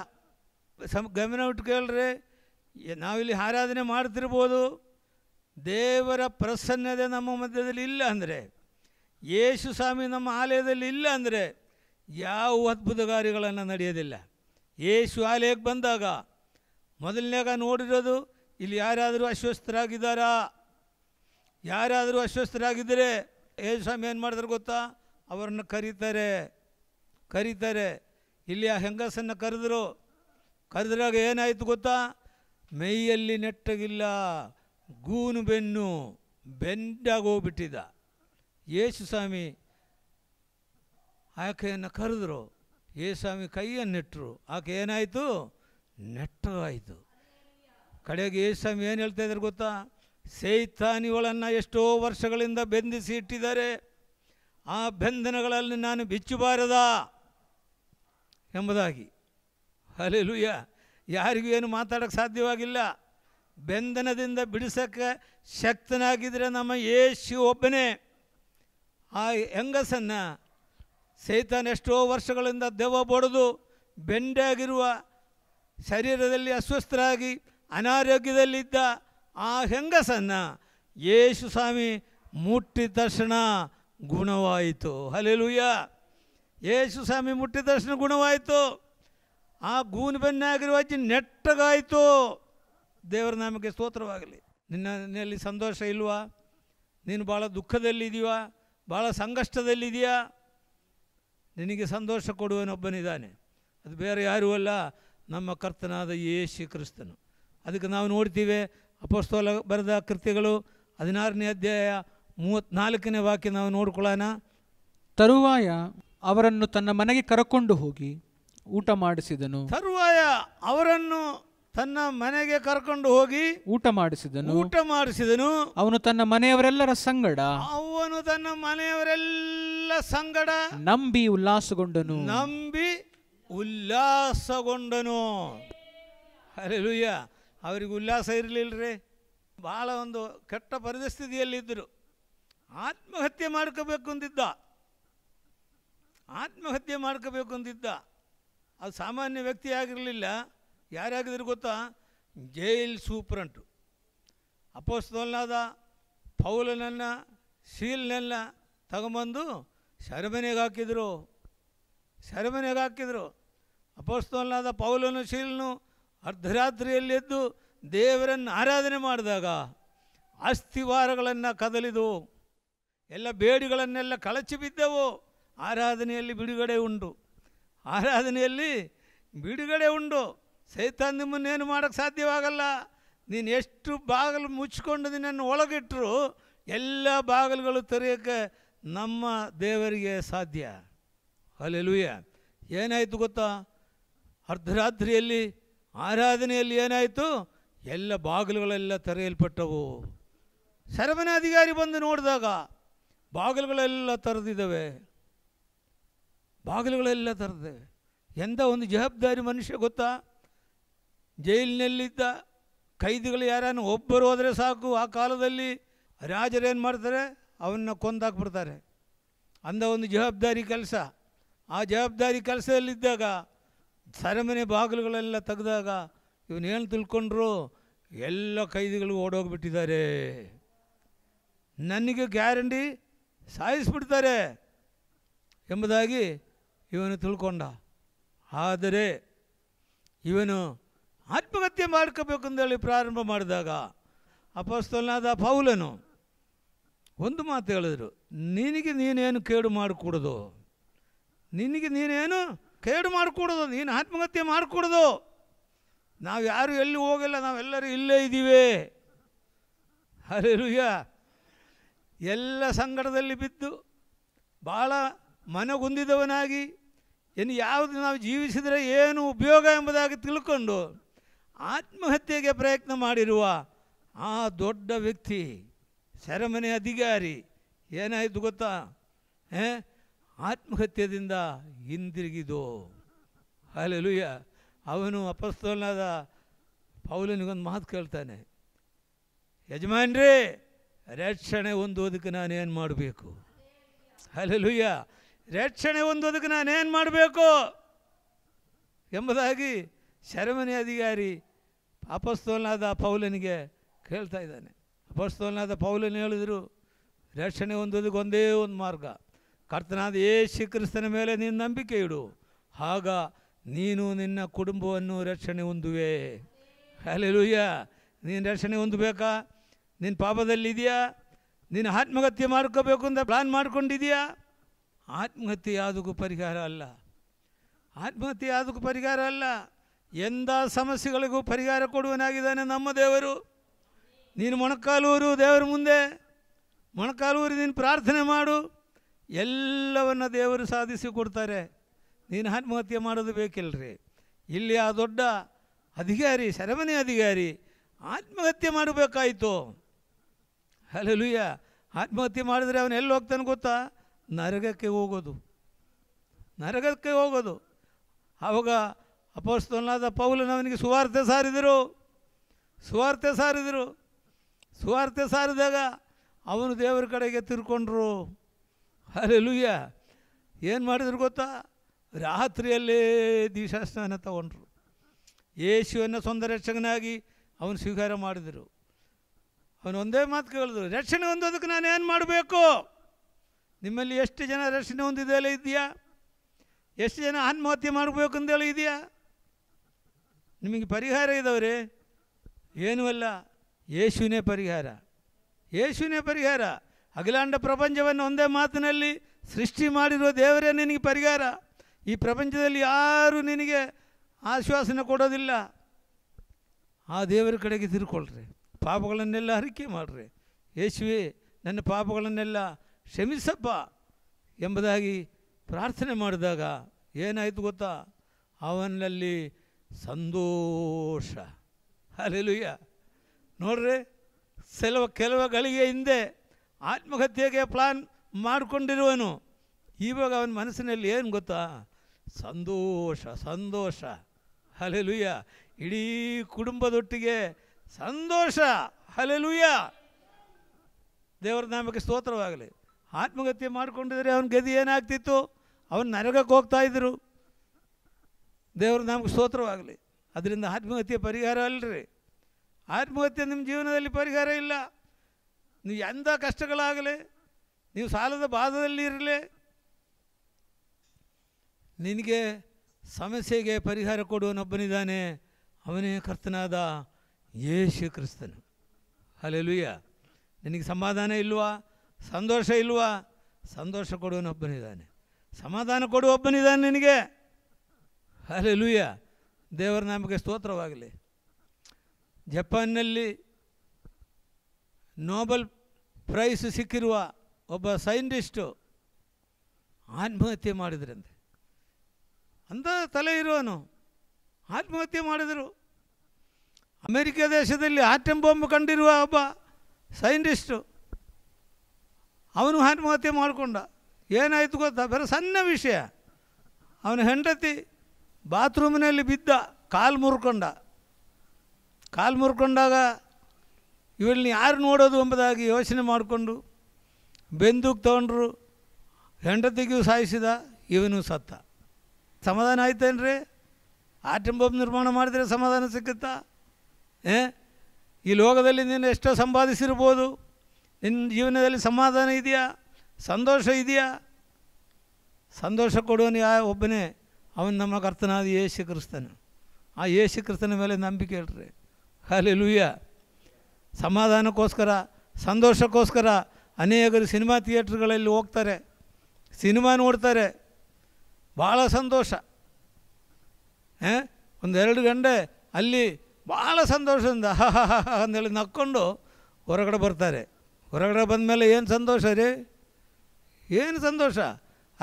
ಗಮನ ಗಮನವಿಟ್ಟು ಕೇಳ್ರಿ ನಾವಿಲ್ಲಿ ಆರಾಧನೆ ಮಾಡ್ತಿರ್ಬೋದು ದೇವರ ಪ್ರಸನ್ನತೆ ನಮ್ಮ ಮಧ್ಯದಲ್ಲಿ ಇಲ್ಲ ಅಂದರೆ ಯೇಸು ಸ್ವಾಮಿ ನಮ್ಮ ಆಲಯದಲ್ಲಿ ಇಲ್ಲ ಅಂದರೆ ಯಾವ ಅದ್ಭುತ ಕಾರ್ಯಗಳನ್ನು ನಡೆಯೋದಿಲ್ಲ ಯೇಸು ಆಲಯಕ್ಕೆ ಬಂದಾಗ ಮೊದಲನೇಗ ನೋಡಿರೋದು ಇಲ್ಲಿ ಯಾರಾದರೂ ಅಸ್ವಸ್ಥರಾಗಿದ್ದಾರಾ ಯಾರಾದರೂ ಅಸ್ವಸ್ಥರಾಗಿದ್ದರೆ ಯೇಸು ಸ್ವಾಮಿ ಏನು ಮಾಡಿದ್ರೆ ಗೊತ್ತಾ ಅವರನ್ನು ಕರೀತಾರೆ ಕರೀತಾರೆ ಇಲ್ಲಿ ಆ ಹೆಂಗಸನ್ನು ಕರೆದ್ರು ಕರೆದ್ರಾಗ ಏನಾಯಿತು ಗೊತ್ತಾ ಮೈಯಲ್ಲಿ ನೆಟ್ಟಗಿಲ್ಲ ಗೂನು ಬೆನ್ನು ಹೋಗ್ಬಿಟ್ಟಿದ್ದ ಯೇಸು ಸ್ವಾಮಿ ಆಕೆಯನ್ನು ಕರೆದ್ರು ಯೇಸ್ವಾಮಿ ಕೈಯನ್ನು ನೆಟ್ಟರು ಆಕೆ ಏನಾಯಿತು ನೆಟ್ಟರಾಯಿತು ಕಡೆಗೆ ಸ್ವಾಮಿ ಏನು ಹೇಳ್ತಾ ಇದ್ದಾರೆ ಗೊತ್ತಾ ಸೇತಾನಿಗಳನ್ನು ಎಷ್ಟೋ ವರ್ಷಗಳಿಂದ ಬೆಂದಿಸಿ ಇಟ್ಟಿದ್ದಾರೆ ಆ ಬಂಧನಗಳಲ್ಲಿ ನಾನು ಬಿಚ್ಚಬಾರದ ಎಂಬುದಾಗಿ ಅಲೆಲುಯ್ಯ ಯಾರಿಗೂ ಏನು ಮಾತಾಡೋಕ್ಕೆ ಸಾಧ್ಯವಾಗಿಲ್ಲ ಬೆಂಧನದಿಂದ ಬಿಡಿಸೋಕ್ಕೆ ಶಕ್ತನಾಗಿದ್ದರೆ ನಮ್ಮ ಯೇಸು ಒಬ್ಬನೇ ಆ ಹೆಂಗಸನ್ನು ಸೈತಾನ ಎಷ್ಟೋ ವರ್ಷಗಳಿಂದ ದೆವ್ವ ಬಡಿದು ಬೆಂಡಾಗಿರುವ ಶರೀರದಲ್ಲಿ ಅಸ್ವಸ್ಥರಾಗಿ ಅನಾರೋಗ್ಯದಲ್ಲಿದ್ದ ಆ ಹೆಂಗಸನ್ನು ಯೇಸು ಸ್ವಾಮಿ ಮುಟ್ಟಿದರ್ಶನ ತಕ್ಷಣ ಗುಣವಾಯಿತು ಹಲೇಲುಯ್ಯ ಯೇಸು ಸ್ವಾಮಿ ಮುಟ್ಟಿದ ದರ್ಶನ ಗುಣವಾಯಿತು ಆ ಗೂನು ಬೆನ್ನಾಗಿರುವ ಅಜ್ಜಿ ನೆಟ್ಟಗಾಯಿತು ದೇವರ ನಮಗೆ ಸ್ತೋತ್ರವಾಗಲಿ ನಿನ್ನಲ್ಲಿ ಸಂತೋಷ ಇಲ್ವಾ ನೀನು ಭಾಳ ದುಃಖದಲ್ಲಿದ್ದೀಯಾ ಭಾಳ ಸಂಕಷ್ಟದಲ್ಲಿದೆಯಾ ನಿನಗೆ ಸಂತೋಷ ಕೊಡುವನೊಬ್ಬನಿದ್ದಾನೆ ಅದು ಬೇರೆ ಯಾರೂ ಅಲ್ಲ ನಮ್ಮ ಕರ್ತನಾದ ಯೇಸು ಕ್ರಿಸ್ತನು ಅದಕ್ಕೆ ನಾವು ನೋಡ್ತೀವಿ ಅಪಸ್ತೋಲ ಬರೆದ ಕೃತ್ಯಗಳು ಹದಿನಾರನೇ ಅಧ್ಯಾಯ ಮೂವತ್ನಾಲ್ಕನೇ ವಾಕ್ಯ ನಾವು ನೋಡ್ಕೊಳ್ಳೋಣ ತರುವಾಯ ಅವರನ್ನು ತನ್ನ ಮನೆಗೆ ಕರಕೊಂಡು ಹೋಗಿ ಊಟ ಮಾಡಿಸಿದನು ತರುವಾಯ ಅವರನ್ನು ತನ್ನ ಮನೆಗೆ ಕರ್ಕೊಂಡು ಹೋಗಿ ಊಟ ಮಾಡಿಸಿದನು ಊಟ ಮಾಡಿಸಿದನು ಅವನು ತನ್ನ ಮನೆಯವರೆಲ್ಲರ ಸಂಗಡ ಅವನು ತನ್ನ ಮನೆಯವರೆಲ್ಲ ಸಂಗಡ ನಂಬಿ ಉಲ್ಲಾಸಗೊಂಡನು ನಂಬಿ ಉಲ್ಲಾಸಗೊಂಡನು ಅರೆ ಅವರಿಗೆ ಉಲ್ಲಾಸ ಇರಲಿಲ್ಲ ರೀ ಭಾಳ ಒಂದು ಕೆಟ್ಟ ಪರಿಸ್ಥಿತಿಯಲ್ಲಿದ್ದರು ಆತ್ಮಹತ್ಯೆ ಮಾಡ್ಕೋಬೇಕು ಅಂದಿದ್ದ ಆತ್ಮಹತ್ಯೆ ಮಾಡ್ಕೋಬೇಕು ಅಂದಿದ್ದ ಅದು ಸಾಮಾನ್ಯ ವ್ಯಕ್ತಿ ಆಗಿರಲಿಲ್ಲ ಯಾರಾಗಿದ್ರು ಗೊತ್ತಾ ಜೈಲ್ ಸೂಪ್ರಂಟು ಅಪೋಸ್ತೋಲ್ನಾದ ಪೌಲನನ್ನ ಶೀಲ್ನೆಲ್ಲ ತಗೊಂಬಂದು ಸೆರೆಮನೆಗೆ ಹಾಕಿದರು ಸೆರೆಮನೆಗೆ ಹಾಕಿದರು ಅಪೋಸ್ತೋಲ್ನಾದ ಪೌಲನು ಶೀಲ್ನು ಅರ್ಧರಾತ್ರಿಯಲ್ಲಿ ಎದ್ದು ದೇವರನ್ನು ಆರಾಧನೆ ಮಾಡಿದಾಗ ಅಸ್ಥಿವಾರಗಳನ್ನು ಕದಲಿದು ಎಲ್ಲ ಬೇಡಿಗಳನ್ನೆಲ್ಲ ಕಳಚಿ ಬಿದ್ದವು ಆರಾಧನೆಯಲ್ಲಿ ಬಿಡುಗಡೆ ಉಂಡು ಆರಾಧನೆಯಲ್ಲಿ ಬಿಡುಗಡೆ ಉಂಡು ಸೈತಾನ್ ನಿಮ್ಮನ್ನೇನು ಮಾಡೋಕ್ಕೆ ಸಾಧ್ಯವಾಗಲ್ಲ ನೀನು ಎಷ್ಟು ಬಾಗಿಲು ಮುಚ್ಚಿಕೊಂಡು ನಿನ್ನನ್ನು ಒಳಗಿಟ್ಟರು ಎಲ್ಲ ಬಾಗಿಲುಗಳು ತೆರೆಯೋಕ್ಕೆ ನಮ್ಮ ದೇವರಿಗೆ ಸಾಧ್ಯ ಅಲ್ಲೆಲುಯ್ಯ ಏನಾಯಿತು ಗೊತ್ತಾ ಅರ್ಧರಾತ್ರಿಯಲ್ಲಿ ಆರಾಧನೆಯಲ್ಲಿ ಏನಾಯಿತು ಎಲ್ಲ ಬಾಗಿಲುಗಳೆಲ್ಲ ತೆರೆಯಲ್ಪಟ್ಟವು ಅಧಿಕಾರಿ ಬಂದು ನೋಡಿದಾಗ ಬಾಗಿಲುಗಳೆಲ್ಲ ತರೆದಿದ್ದಾವೆ ಬಾಗಿಲುಗಳೆಲ್ಲ ತರೆದಿವೆ ಎಂಥ ಒಂದು ಜವಾಬ್ದಾರಿ ಮನುಷ್ಯ ಗೊತ್ತಾ ಜೈಲಿನಲ್ಲಿದ್ದ ಕೈದಿಗಳು ಯಾರು ಒಬ್ಬರು ಹೋದರೆ ಸಾಕು ಆ ಕಾಲದಲ್ಲಿ ರಾಜರೇನು ಮಾಡ್ತಾರೆ ಅವನ್ನ ಕೊಂದಾಕ್ಬಿಡ್ತಾರೆ ಅಂದ ಒಂದು ಜವಾಬ್ದಾರಿ ಕೆಲಸ ಆ ಜವಾಬ್ದಾರಿ ಕೆಲಸದಲ್ಲಿದ್ದಾಗ ಸರಮನೆ ಬಾಗಿಲುಗಳೆಲ್ಲ ತೆಗೆದಾಗ ಇವನೇನು ತಿಳ್ಕೊಂಡ್ರು ಎಲ್ಲ ಕೈದಿಗಳು ಓಡೋಗ್ಬಿಟ್ಟಿದ್ದಾರೆ ನನಗೆ ಗ್ಯಾರಂಟಿ ಸಾಯಿಸಿಬಿಡ್ತಾರೆ ಎಂಬುದಾಗಿ ಇವನು ತಿಳ್ಕೊಂಡ ಆದರೆ ಇವನು ಆತ್ಮಹತ್ಯೆ ಮಾಡ್ಕೋಬೇಕಂದೇಳಿ ಪ್ರಾರಂಭ ಮಾಡಿದಾಗ ಅಪಸ್ತಲನಾದ ಪೌಲನು ಒಂದು ಮಾತು ಹೇಳಿದ್ರು ನಿನಗೆ ನೀನೇನು ಕೇಡು ಮಾಡಿಕೊಡೋದು ನಿನಗೆ ನೀನೇನು ಕೇಡು ಮಾಡಿಕೊಡೋದು ನೀನು ಆತ್ಮಹತ್ಯೆ ಮಾಡಿಕೊಡೋದು ನಾವು ಯಾರು ಎಲ್ಲಿ ಹೋಗಿಲ್ಲ ನಾವೆಲ್ಲರೂ ಇಲ್ಲೇ ಇದ್ದೀವಿ ಅರೆ ಎಲ್ಲ ಸಂಕಟದಲ್ಲಿ ಬಿದ್ದು ಭಾಳ ಮನಗುಂದಿದವನಾಗಿ ಇನ್ನು ಯಾವುದು ನಾವು ಜೀವಿಸಿದರೆ ಏನು ಉಪಯೋಗ ಎಂಬುದಾಗಿ ತಿಳ್ಕೊಂಡು ಆತ್ಮಹತ್ಯೆಗೆ ಪ್ರಯತ್ನ ಮಾಡಿರುವ ಆ ದೊಡ್ಡ ವ್ಯಕ್ತಿ ಸೆರೆಮನೆ ಅಧಿಕಾರಿ ಏನಾಯಿತು ಗೊತ್ತಾ ಆತ್ಮಹತ್ಯದಿಂದ ಹಿಂದಿರುಗಿದು ಅಲ್ಲೆಲುಯ್ಯ ಅವನು ಅಪಸ್ತೋಲನಾದ ಪೌಲನಿಗೊಂದು ಮಾತು ಕೇಳ್ತಾನೆ ಯಜಮಾನ್ರೇ ರಕ್ಷಣೆ ಹೊಂದೋದಕ್ಕೆ ನಾನೇನು ಮಾಡಬೇಕು ಅಲ್ಲಲುಯ್ಯ ರಕ್ಷಣೆ ಹೊಂದೋದಕ್ಕೆ ನಾನೇನು ಮಾಡಬೇಕು ಎಂಬುದಾಗಿ ಸೆರೆಮನಿ ಅಧಿಕಾರಿ ಅಪಸ್ತೋಲನಾದ ಪೌಲನಿಗೆ ಕೇಳ್ತಾ ಇದ್ದಾನೆ ಅಪಸ್ತೋಲನಾದ ಪೌಲನ್ ಹೇಳಿದರು ರಕ್ಷಣೆ ಹೊಂದೋದಕ್ಕೆ ಒಂದೇ ಒಂದು ಮಾರ್ಗ ಕರ್ತನಾದ ಏ ಕ್ರಿಸ್ತನ ಮೇಲೆ ನೀನು ನಂಬಿಕೆ ಇಡು ಆಗ ನೀನು ನಿನ್ನ ಕುಟುಂಬವನ್ನು ರಕ್ಷಣೆ ಹೊಂದುವೆ ಅಲ್ಲೆಲುಯ್ಯ ನೀನು ರಕ್ಷಣೆ ಹೊಂದಬೇಕಾ ನಿನ್ನ ಪಾಪದಲ್ಲಿದೆಯಾ ನೀನು ಆತ್ಮಹತ್ಯೆ ಮಾಡ್ಕೋಬೇಕು ಅಂತ ಪ್ಲ್ಯಾನ್ ಮಾಡ್ಕೊಂಡಿದೆಯಾ ಆತ್ಮಹತ್ಯೆ ಯಾವುದಕ್ಕೂ ಪರಿಹಾರ ಅಲ್ಲ ಆತ್ಮಹತ್ಯೆ ಯಾವುದಕ್ಕೂ ಪರಿಹಾರ ಅಲ್ಲ ಎಂದ ಸಮಸ್ಯೆಗಳಿಗೂ ಪರಿಹಾರ ಕೊಡುವನಾಗಿದ್ದಾನೆ ನಮ್ಮ ದೇವರು ನೀನು ಮೊಣಕಾಲೂರು ದೇವರ ಮುಂದೆ ಮೊಣಕಾಲೂರು ನೀನು ಪ್ರಾರ್ಥನೆ ಮಾಡು ಎಲ್ಲವನ್ನು ದೇವರು ಸಾಧಿಸಿ ಕೊಡ್ತಾರೆ ನೀನು ಆತ್ಮಹತ್ಯೆ ಮಾಡೋದು ಬೇಕಿಲ್ಲರಿ ಇಲ್ಲಿ ಆ ದೊಡ್ಡ ಅಧಿಕಾರಿ ಸೆರೆಮನೆ ಅಧಿಕಾರಿ ಆತ್ಮಹತ್ಯೆ ಮಾಡಬೇಕಾಯಿತು ಹಲಲುಯ್ಯ ಆತ್ಮಹತ್ಯೆ ಮಾಡಿದರೆ ಅವನು ಎಲ್ಲಿ ಹೋಗ್ತಾನೆ ಗೊತ್ತಾ ನರಗಕ್ಕೆ ಹೋಗೋದು ನರಗಕ್ಕೆ ಹೋಗೋದು ಆವಾಗ ಅಪೋಸ್ತನಾದ ಪೌಲನ ಸುವಾರ್ತೆ ಸಾರಿದರು ಸುವಾರ್ತೆ ಸಾರಿದರು ಸುವಾರ್ತೆ ಸಾರಿದಾಗ ಅವನು ದೇವರ ಕಡೆಗೆ ತಿರ್ಕೊಂಡ್ರು ಅಲ್ಲೆಲ್ಲುಯ್ಯ ಏನು ಮಾಡಿದ್ರು ಗೊತ್ತಾ ರಾತ್ರಿಯಲ್ಲೇ ದಿವಶಾಸ್ತ್ರನ ತಗೊಂಡ್ರು ಯೇಸುವನ್ನು ರಕ್ಷಕನಾಗಿ ಅವನು ಸ್ವೀಕಾರ ಮಾಡಿದರು ಅವನು ಒಂದೇ ಮಾತು ಕೇಳಿದ್ರು ರಕ್ಷಣೆ ಹೊಂದೋದಕ್ಕೆ ನಾನು ಏನು ಮಾಡಬೇಕು ನಿಮ್ಮಲ್ಲಿ ಎಷ್ಟು ಜನ ರಕ್ಷಣೆ ಹೊಂದಿದೆಯಲ್ಲ ಇದೆಯಾ ಎಷ್ಟು ಜನ ಆತ್ಮಹತ್ಯೆ ಮಾಡಬೇಕು ಹೇಳಿ ಇದೆಯಾ ನಿಮಗೆ ಪರಿಹಾರ ಇದ್ದವ್ರೆ ಏನೂ ಅಲ್ಲ ಯೇಸುವಿನೇ ಪರಿಹಾರ ಯೇಸುವಿನೇ ಪರಿಹಾರ ಅಗಿಲಾಂಡ ಪ್ರಪಂಚವನ್ನು ಒಂದೇ ಮಾತಿನಲ್ಲಿ ಸೃಷ್ಟಿ ಮಾಡಿರುವ ದೇವರೇ ನಿನಗೆ ಪರಿಹಾರ ಈ ಪ್ರಪಂಚದಲ್ಲಿ ಯಾರೂ ನಿನಗೆ ಆಶ್ವಾಸನೆ ಕೊಡೋದಿಲ್ಲ ಆ ದೇವರ ಕಡೆಗೆ ತಿರ್ಕೊಳ್ರಿ ಪಾಪಗಳನ್ನೆಲ್ಲ ಹರಿಕೆ ಮಾಡಿರಿ ಯೇಸುವೆ ನನ್ನ ಪಾಪಗಳನ್ನೆಲ್ಲ ಕ್ಷಮಿಸಪ್ಪ ಎಂಬುದಾಗಿ ಪ್ರಾರ್ಥನೆ ಮಾಡಿದಾಗ ಏನಾಯಿತು ಗೊತ್ತಾ ಅವನಲ್ಲಿ ಸಂತೋಷ ಅಲೆಲುಯ್ಯ ನೋಡ್ರಿ ಕೆಲವು ಕೆಲವು ಗಳಿಗೆ ಹಿಂದೆ ಆತ್ಮಹತ್ಯೆಗೆ ಪ್ಲಾನ್ ಮಾಡಿಕೊಂಡಿರುವನು ಇವಾಗ ಅವನ ಮನಸ್ಸಿನಲ್ಲಿ ಏನು ಗೊತ್ತಾ ಸಂತೋಷ ಸಂತೋಷ ಅಲೆಲುಯ್ಯ ಇಡೀ ಕುಟುಂಬದೊಟ್ಟಿಗೆ ಸಂತೋಷ ಹಲೆಲುಯ್ಯ ದೇವರ ನಾಮಕ್ಕೆ ಸ್ತೋತ್ರವಾಗಲಿ ಆತ್ಮಹತ್ಯೆ ಮಾಡಿಕೊಂಡಿದ್ರೆ ಅವನ ಗದಿ ಏನಾಗ್ತಿತ್ತು ಅವನು ನರಗಕ್ಕೆ ಹೋಗ್ತಾ ಇದ್ರು ದೇವರ ನಾಮಕ್ಕೆ ಸ್ತೋತ್ರವಾಗಲಿ ಅದರಿಂದ ಆತ್ಮಹತ್ಯೆ ಪರಿಹಾರ ಅಲ್ಲರಿ ಆತ್ಮಹತ್ಯೆ ನಿಮ್ಮ ಜೀವನದಲ್ಲಿ ಪರಿಹಾರ ಇಲ್ಲ ನೀವು ಎಂಥ ಕಷ್ಟಗಳಾಗಲಿ ನೀವು ಸಾಲದ ಬಾಧದಲ್ಲಿ ಇರಲಿ ನಿನಗೆ ಸಮಸ್ಯೆಗೆ ಪರಿಹಾರ ಕೊಡುವನೊಬ್ಬನಿದ್ದಾನೆ ಅವನೇ ಕರ್ತನಾದ ಯೇಸು ಕ್ರಿಸ್ತನು ಅಲ್ಲೆಲುಯ್ಯ ನಿನಗೆ ಸಮಾಧಾನ ಇಲ್ವಾ ಸಂತೋಷ ಇಲ್ವಾ ಸಂತೋಷ ಕೊಡುವನೊಬ್ಬನಿದ್ದಾನೆ ಸಮಾಧಾನ ಒಬ್ಬನಿದ್ದಾನೆ ನಿನಗೆ ಲೂಯ್ಯ ದೇವರ ನಮಗೆ ಸ್ತೋತ್ರವಾಗಲಿ ಜಪಾನ್ನಲ್ಲಿ ನೋಬಲ್ ಪ್ರೈಸ್ ಸಿಕ್ಕಿರುವ ಒಬ್ಬ ಸೈಂಟಿಸ್ಟು ಆತ್ಮಹತ್ಯೆ ಮಾಡಿದ್ರಂತೆ ಅಂಥ ತಲೆ ಇರುವನು ಆತ್ಮಹತ್ಯೆ ಮಾಡಿದರು ಅಮೆರಿಕ ದೇಶದಲ್ಲಿ ಆಟಮ್ ಬಾಂಬ್ ಕಂಡಿರುವ ಒಬ್ಬ ಸೈಂಟಿಸ್ಟು ಅವನು ಆತ್ಮಹತ್ಯೆ ಮಾಡಿಕೊಂಡ ಏನಾಯಿತು ಗೊತ್ತಾ ಬೇರೆ ಸಣ್ಣ ವಿಷಯ ಅವನ ಹೆಂಡತಿ ಬಾತ್ರೂಮಿನಲ್ಲಿ ಬಿದ್ದ ಕಾಲು ಮುರ್ಕೊಂಡ ಕಾಲು ಮುರ್ಕೊಂಡಾಗ ಇವಳನ್ನ ಯಾರು ನೋಡೋದು ಎಂಬುದಾಗಿ ಯೋಚನೆ ಮಾಡಿಕೊಂಡು ಬೆಂದೂಕ್ ತೊಗೊಂಡ್ರು ಹೆಂಡತಿಗೂ ಸಾಯಿಸಿದ ಇವನು ಸತ್ತ ಸಮಾಧಾನ ಆಯ್ತೇನ್ರಿ ಆಟಂ ಬಾಂಬ್ ನಿರ್ಮಾಣ ಮಾಡಿದರೆ ಸಮಾಧಾನ ಸಿಕ್ಕತ್ತಾ ಈ ಲೋಕದಲ್ಲಿ ನೀನು ಎಷ್ಟೋ ಸಂಪಾದಿಸಿರ್ಬೋದು ನಿನ್ನ ಜೀವನದಲ್ಲಿ ಸಮಾಧಾನ ಇದೆಯಾ ಸಂತೋಷ ಇದೆಯಾ ಸಂತೋಷ ಕೊಡುವನು ಯಾ ಒಬ್ಬನೇ ಅವನು ನಮ್ಮ ಕರ್ತನಾದ ಯೇಸು ಕ್ರಿಸ್ತನು ಆ ಯೇಸು ಕ್ರಿಸ್ತನ ಮೇಲೆ ನಂಬಿಕೆ ಇಡ್ರಿ ಹಾಲಿ ಲೂಯ್ಯ ಸಮಾಧಾನಕ್ಕೋಸ್ಕರ ಸಂತೋಷಕ್ಕೋಸ್ಕರ ಅನೇಕರು ಸಿನಿಮಾ ಥಿಯೇಟ್ರ್ಗಳಲ್ಲಿ ಹೋಗ್ತಾರೆ ಸಿನಿಮಾ ನೋಡ್ತಾರೆ ಭಾಳ ಸಂತೋಷ ಒಂದೆರಡು ಗಂಟೆ ಅಲ್ಲಿ ಭಾಳ ಸಂತೋಷದಿಂದ ಅಂದೇಳಿ ನಕ್ಕೊಂಡು ಹೊರಗಡೆ ಬರ್ತಾರೆ ಹೊರಗಡೆ ಬಂದ ಮೇಲೆ ಏನು ಸಂತೋಷ ರೀ ಏನು ಸಂತೋಷ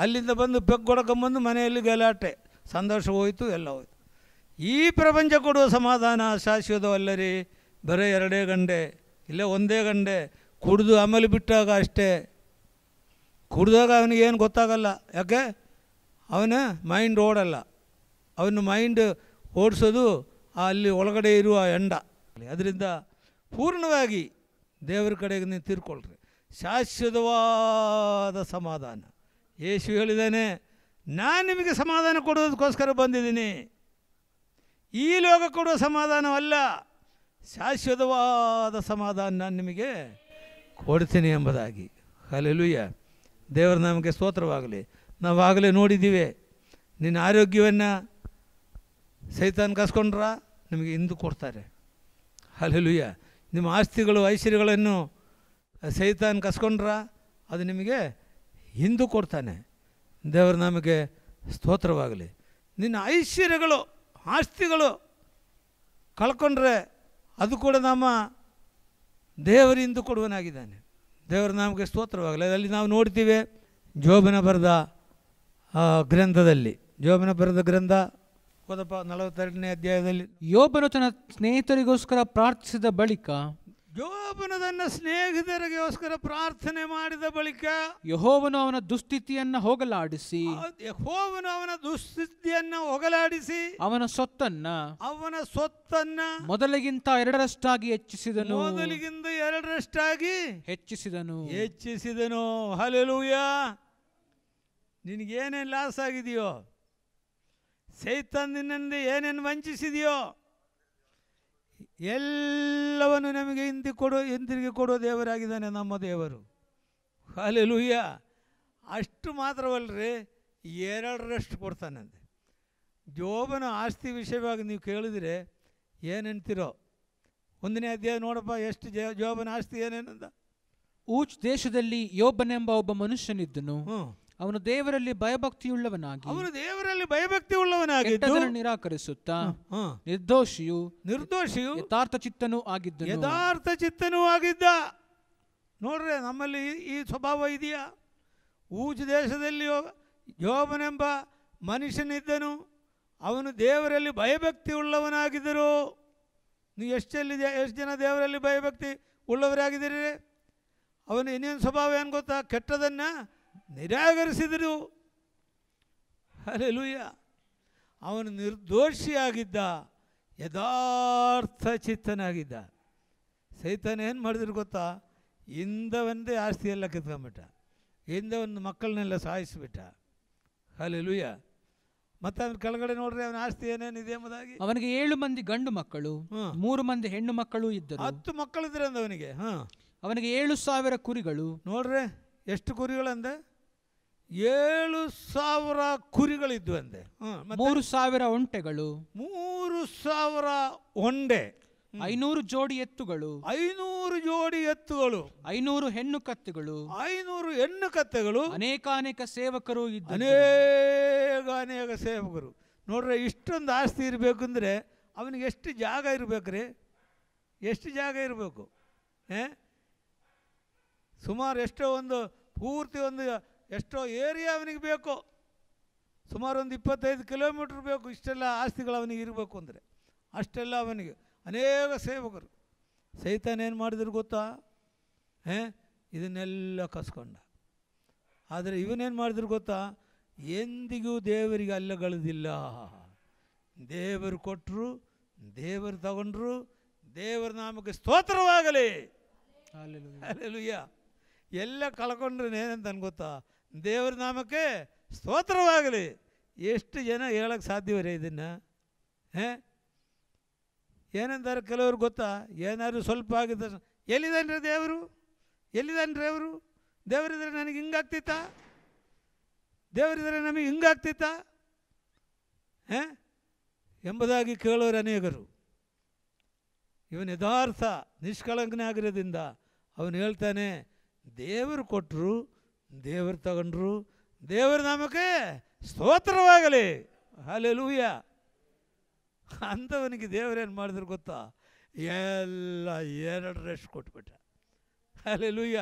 ಅಲ್ಲಿಂದ ಬಂದು ಪೆಗ್ ಕೊಡ್ಕೊಂಬಂದು ಮನೆಯಲ್ಲಿ ಗಲಾಟೆ ಸಂತೋಷ ಹೋಯಿತು ಎಲ್ಲ ಹೋಯಿತು ಈ ಪ್ರಪಂಚ ಕೊಡುವ ಸಮಾಧಾನ ಶಾಶ್ವತವಲ್ಲ ರೀ ಬರೀ ಎರಡೇ ಗಂಡೆ ಇಲ್ಲೇ ಒಂದೇ ಗಂಡೆ ಕುಡಿದು ಆಮೇಲೆ ಬಿಟ್ಟಾಗ ಅಷ್ಟೇ ಕುಡಿದಾಗ ಏನು ಗೊತ್ತಾಗಲ್ಲ ಯಾಕೆ ಅವನ ಮೈಂಡ್ ಓಡಲ್ಲ ಅವನ ಮೈಂಡ್ ಓಡಿಸೋದು ಅಲ್ಲಿ ಒಳಗಡೆ ಇರುವ ಎಂಡ ಅದರಿಂದ ಪೂರ್ಣವಾಗಿ ದೇವರ ಕಡೆಗೆ ನೀವು ತೀರ್ಕೊಳ್ರಿ ಶಾಶ್ವತವಾದ ಸಮಾಧಾನ ಯೇಸು ಹೇಳಿದ್ದಾನೆ ನಾನು ನಿಮಗೆ ಸಮಾಧಾನ ಕೊಡೋದಕ್ಕೋಸ್ಕರ ಬಂದಿದ್ದೀನಿ ಈ ಲೋಕ ಕೊಡುವ ಸಮಾಧಾನವಲ್ಲ ಶಾಶ್ವತವಾದ ಸಮಾಧಾನ ನಾನು ನಿಮಗೆ ಕೊಡ್ತೀನಿ ಎಂಬುದಾಗಿ ಅಲ್ಲೆಲುಯ್ಯ ದೇವರು ನಮಗೆ ಸ್ತೋತ್ರವಾಗಲಿ ನಾವಾಗಲೇ ನೋಡಿದ್ದೀವಿ ನಿನ್ನ ಆರೋಗ್ಯವನ್ನು ಸೈತಾನ್ ಕಸ್ಕೊಂಡ್ರ ನಿಮಗೆ ಹಿಂದೂ ಕೊಡ್ತಾರೆ ಅಲ್ಲಿಯ ನಿಮ್ಮ ಆಸ್ತಿಗಳು ಐಶ್ವರ್ಯಗಳನ್ನು ಸೈತಾನ್ ಕಸ್ಕೊಂಡ್ರ ಅದು ನಿಮಗೆ ಹಿಂದೂ ಕೊಡ್ತಾನೆ ದೇವರು ನಮಗೆ ಸ್ತೋತ್ರವಾಗಲಿ ನಿನ್ನ ಐಶ್ವರ್ಯಗಳು ಆಸ್ತಿಗಳು ಕಳ್ಕೊಂಡ್ರೆ ಅದು ಕೂಡ ನಮ್ಮ ದೇವರು ಹಿಂದೂ ಕೊಡುವನಾಗಿದ್ದಾನೆ ದೇವರು ನಮಗೆ ಸ್ತೋತ್ರವಾಗಲಿ ಅದರಲ್ಲಿ ನಾವು ನೋಡ್ತೀವಿ ಜೋಬನ ಬರೆದ ಗ್ರಂಥದಲ್ಲಿ ಜೋಬನ ಬರೆದ ಗ್ರಂಥ ಪದ ಅಧ್ಯಾಯದಲ್ಲಿ ಯೋಬನು ತನ್ನ ಸ್ನೇಹಿತರಿಗೋಸ್ಕರ ಪ್ರಾರ್ಥಿಸಿದ ಬಳಿಕ ಯೋಬನು ತನ್ನ ಸ್ನೇಹಿತರಿಗೋಸ್ಕರ ಪ್ರಾರ್ಥನೆ ಮಾಡಿದ ಬಳಿಕ ಯಹೋವನು ಅವನ ದುಸ್ಥಿತಿಯನ್ನ ಹೋಗಲಾಡಿಸಿ ಯಹೋವನು ಅವನ ದುಸ್ಥಿತಿಯನ್ನು ಹೋಗಲಾಡಿಸಿ ಅವನ ಸೊತ್ತನ್ನ ಅವನ ಸೊತ್ತನ್ನ ಮೊದಲಿಗಿಂತ ಎರಡರಷ್ಟಾಗಿ ಹೆಚ್ಚಿಸಿದನು ಮೊದಲಿಗಿಂತ ಎರಡರಷ್ಟಾಗಿ ಹೆಚ್ಚಿಸಿದನು ಹೆಚ್ಚಿಸಿದನು ಹಲಲುಯ ನಿನಗೇನೇ ಲಾಸ್ ಆಗಿದೆಯೋ ಸೈತಾನಿನಿಂದ ಏನೇನು ವಂಚಿಸಿದೆಯೋ ಎಲ್ಲವನ್ನು ನಮಗೆ ಹಿಂದಿ ಕೊಡೋ ಹಿಂದಿರುಗಿ ಕೊಡೋ ದೇವರಾಗಿದ್ದಾನೆ ನಮ್ಮ ದೇವರು ಲೂಯ್ಯ ಅಷ್ಟು ಮಾತ್ರವಲ್ಲರಿ ಎರಡರಷ್ಟು ಕೊಡ್ತಾನಂತೆ ಜೋಬನ ಆಸ್ತಿ ವಿಷಯವಾಗಿ ನೀವು ಕೇಳಿದ್ರೆ ಏನಂತೀರೋ ಒಂದನೇ ಅಧ್ಯಾಯ ನೋಡಪ್ಪ ಎಷ್ಟು ಜೋಬನ ಆಸ್ತಿ ಏನೇನಂದ ಊಚ್ ದೇಶದಲ್ಲಿ ಯೋಬನೆಂಬ ಒಬ್ಬ ಮನುಷ್ಯನಿದ್ದನು ಅವನು ದೇವರಲ್ಲಿ ಭಯಭಕ್ತಿಯುಳ್ಳವನಾಗಿ ಅವನು ದೇವರಲ್ಲಿ ಭಯಭಕ್ತಿ ಉಳ್ಳವನಾಗಿ ನಿರಾಕರಿಸುತ್ತಾ ನಿರ್ದೋಷಿಯು ನಿರ್ದೋಷಿಯು ಯಥಾರ್ಥ ಚಿತ್ತನೂ ಆಗಿದ್ದ ಯಥಾರ್ಥ ಚಿತ್ತನೂ ಆಗಿದ್ದ ನೋಡ್ರಿ ನಮ್ಮಲ್ಲಿ ಈ ಸ್ವಭಾವ ಇದೆಯಾ ಊಜ ದೇಶದಲ್ಲಿ ಯೋಬನೆಂಬ ಮನುಷ್ಯನಿದ್ದನು ಅವನು ದೇವರಲ್ಲಿ ಭಯಭಕ್ತಿ ಉಳ್ಳವನಾಗಿದ್ದರು ನೀವು ಎಷ್ಟಲ್ಲಿ ಎಷ್ಟು ಜನ ದೇವರಲ್ಲಿ ಭಯಭಕ್ತಿ ಉಳ್ಳವರಾಗಿದ್ದೀರಿ ಅವನು ಇನ್ನೇನು ಸ್ವಭಾವ ಏನು ಗೊತ್ತಾ ಕೆಟ್ಟದನ್ನು ನಿರಾಕರಿಸಿದರು ಅಲೆಲುಯ್ಯ ಅವನು ನಿರ್ದೋಷಿಯಾಗಿದ್ದ ಯಥಾರ್ಥ ಚಿತ್ತನಾಗಿದ್ದ ಸೈತಾನ ಏನು ಮಾಡಿದ್ರು ಗೊತ್ತಾ ಇಂದ ಒಂದೇ ಆಸ್ತಿಯೆಲ್ಲ ಕಿತ್ಕೊಂಡ್ಬಿಟ್ಟ ಹಿಂದೆ ಒಂದು ಮಕ್ಕಳನ್ನೆಲ್ಲ ಸಾಯಿಸಿಬಿಟ್ಟ ಅಲೆಲುಯ್ಯ ಮತ್ತೆ ಅವನ ಕೆಳಗಡೆ ನೋಡ್ರಿ ಅವನ ಆಸ್ತಿ ಏನೇನಿದೆ ಎಂಬುದಾಗಿ ಅವನಿಗೆ ಏಳು ಮಂದಿ ಗಂಡು ಮಕ್ಕಳು ಮೂರು ಮಂದಿ ಹೆಣ್ಣು ಮಕ್ಕಳು ಇದ್ದರು ಹತ್ತು ಇದ್ರೆ ಅಂದ ಅವನಿಗೆ ಹಾ ಅವನಿಗೆ ಏಳು ಸಾವಿರ ಕುರಿಗಳು ನೋಡ್ರಿ ಎಷ್ಟು ಕುರಿಗಳಂದೆ ಏಳು ಸಾವಿರ ಕುರಿಗಳಿದ್ವಂತೆ ಮೂರು ಸಾವಿರ ಒಂಟೆಗಳು ಮೂರು ಸಾವಿರ ಒಂಡೆ ಐನೂರು ಜೋಡಿ ಎತ್ತುಗಳು ಐನೂರು ಜೋಡಿ ಎತ್ತುಗಳು ಐನೂರು ಹೆಣ್ಣು ಕತ್ತೆಗಳು ಐನೂರು ಹೆಣ್ಣು ಕತ್ತೆಗಳು ಅನೇಕಾನೇಕ ಸೇವಕರು ಇದ್ದ ಅನೇಕ ಅನೇಕ ಸೇವಕರು ನೋಡ್ರೆ ಇಷ್ಟೊಂದು ಆಸ್ತಿ ಇರಬೇಕು ಅಂದರೆ ಅವನಿಗೆ ಎಷ್ಟು ಜಾಗ ಇರಬೇಕ್ರಿ ಎಷ್ಟು ಜಾಗ ಇರಬೇಕು ಸುಮಾರು ಎಷ್ಟೋ ಒಂದು ಪೂರ್ತಿ ಒಂದು ಎಷ್ಟೋ ಏರಿಯಾ ಅವನಿಗೆ ಬೇಕು ಸುಮಾರು ಒಂದು ಇಪ್ಪತ್ತೈದು ಕಿಲೋಮೀಟ್ರ್ ಬೇಕು ಇಷ್ಟೆಲ್ಲ ಆಸ್ತಿಗಳು ಅವನಿಗೆ ಇರಬೇಕು ಅಂದರೆ ಅಷ್ಟೆಲ್ಲ ಅವನಿಗೆ ಅನೇಕ ಸೇವಕರು ಸೈತಾನೇನು ಮಾಡಿದ್ರು ಗೊತ್ತಾ ಏ ಇದನ್ನೆಲ್ಲ ಕಸ್ಕೊಂಡ ಆದರೆ ಇವನೇನು ಮಾಡಿದ್ರು ಗೊತ್ತಾ ಎಂದಿಗೂ ದೇವರಿಗೆ ಅಲ್ಲಗಳದಿಲ್ಲ ದೇವರು ಕೊಟ್ಟರು ದೇವರು ತಗೊಂಡ್ರು ದೇವರ ನಾಮಕ್ಕೆ ಸ್ತೋತ್ರವಾಗಲಿ ಅಲ್ಲಿ ಎಲ್ಲ ಕಳ್ಕೊಂಡ್ರೆ ಏನಂತ ಗೊತ್ತಾ ದೇವ್ರ ನಾಮಕ್ಕೆ ಸ್ತೋತ್ರವಾಗಲಿ ಎಷ್ಟು ಜನ ಹೇಳಕ್ಕೆ ಸಾಧ್ಯವರೇ ಇದನ್ನು ಹಾಂ ಏನಂತಾರೆ ಕೆಲವ್ರು ಗೊತ್ತಾ ಏನಾದ್ರು ಸ್ವಲ್ಪ ಆಗಿದ್ದ ಎಲ್ಲಿದ್ದಾನೆ ದೇವರು ಎಲ್ಲಿದ್ದಾನೆ ಅವರು ದೇವರಿದ್ರೆ ನನಗೆ ಹಿಂಗಾಗ್ತಿತ್ತಾ ದೇವರಿದ್ರೆ ನಮಗೆ ಹಿಂಗಾಗ್ತಿತ್ತಾ ಹಾಂ ಎಂಬುದಾಗಿ ಕೇಳೋರು ಅನೇಕರು ಇವನು ಯಥಾರ್ಥ ನಿಷ್ಕಳಂಕನೇ ಆಗಿರೋದ್ರಿಂದ ಅವನು ಹೇಳ್ತಾನೆ ದೇವರು ಕೊಟ್ಟರು ದೇವರು ತಗೊಂಡ್ರು ದೇವರ ನಾಮಕ್ಕೆ ಸ್ತೋತ್ರವಾಗಲಿ ಹಾಲೆಲೂಯ ಅಂಥವನಿಗೆ ದೇವರೇನು ಮಾಡಿದ್ರು ಗೊತ್ತಾ ಎಲ್ಲ ಎರಡು ರೆಸ್ಟ್ ಕೊಟ್ಬಿಟ್ಟ ಅಲೆ ಲೂಯ್ಯ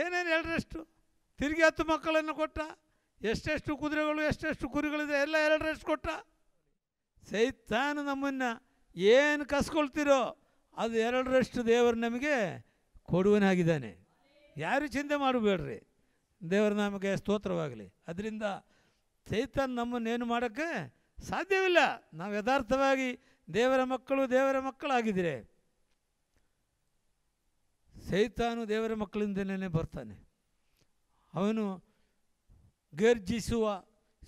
ಏನೇನು ಎರಡು ರೆಸ್ಟು ತಿರುಗಿ ಹತ್ತು ಮಕ್ಕಳನ್ನು ಕೊಟ್ಟ ಎಷ್ಟೆಷ್ಟು ಕುದುರೆಗಳು ಎಷ್ಟೆಷ್ಟು ಕುರಿಗಳಿದೆ ಎಲ್ಲ ಎರಡು ರೆಸ್ಟ್ ಕೊಟ್ಟ ಸೈತಾನು ನಮ್ಮನ್ನು ಏನು ಕಸ್ಕೊಳ್ತಿರೋ ಅದು ಎರಡರಷ್ಟು ದೇವರು ನಮಗೆ ಕೊಡುವನಾಗಿದ್ದಾನೆ ಯಾರು ಚಿಂತೆ ಮಾಡಬೇಡ್ರಿ ದೇವರ ನಮಗೆ ಸ್ತೋತ್ರವಾಗಲಿ ಅದರಿಂದ ಚೈತನ್ ನಮ್ಮನ್ನೇನು ಮಾಡೋಕ್ಕೆ ಸಾಧ್ಯವಿಲ್ಲ ನಾವು ಯಥಾರ್ಥವಾಗಿ ದೇವರ ಮಕ್ಕಳು ದೇವರ ಮಕ್ಕಳಾಗಿದ್ದೀರಿ ಸೈತಾನು ದೇವರ ಮಕ್ಕಳಿಂದಲೇ ಬರ್ತಾನೆ ಅವನು ಗರ್ಜಿಸುವ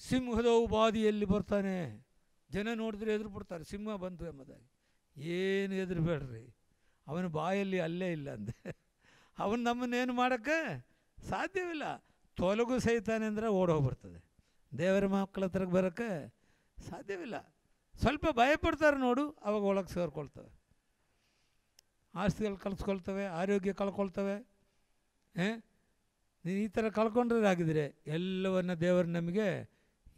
ಸಿಂಹದ ಉಪಾದಿಯಲ್ಲಿ ಬರ್ತಾನೆ ಜನ ನೋಡಿದ್ರೆ ಎದುರು ಬಿಡ್ತಾರೆ ಸಿಂಹ ಬಂತು ಎಂಬುದಾಗಿ ಏನು ಎದುರು ಬೇಡ್ರಿ ಅವನ ಬಾಯಲ್ಲಿ ಅಲ್ಲೇ ಇಲ್ಲ ಅಂದೆ ಅವನು ನಮ್ಮನ್ನೇನು ಮಾಡೋಕ್ಕೆ ಸಾಧ್ಯವಿಲ್ಲ ತೊಲಗು ಸಹಿತಾನೆ ಅಂದರೆ ಓಡೋಗ್ಬಿಡ್ತದೆ ದೇವರ ಮಕ್ಕಳ ಹತ್ರಕ್ಕೆ ಬರೋಕ್ಕೆ ಸಾಧ್ಯವಿಲ್ಲ ಸ್ವಲ್ಪ ಭಯಪಡ್ತಾರೆ ನೋಡು ಅವಾಗ ಒಳಗೆ ಸೇರ್ಕೊಳ್ತವೆ ಆಸ್ತಿಗಳು ಕಲ್ಸ್ಕೊಳ್ತವೆ ಆರೋಗ್ಯ ಕಳ್ಕೊಳ್ತವೆ ನೀನು ಈ ಥರ ಕಳ್ಕೊಂಡ್ರೆ ಆಗಿದ್ರೆ ಎಲ್ಲವನ್ನು ದೇವರು ನಮಗೆ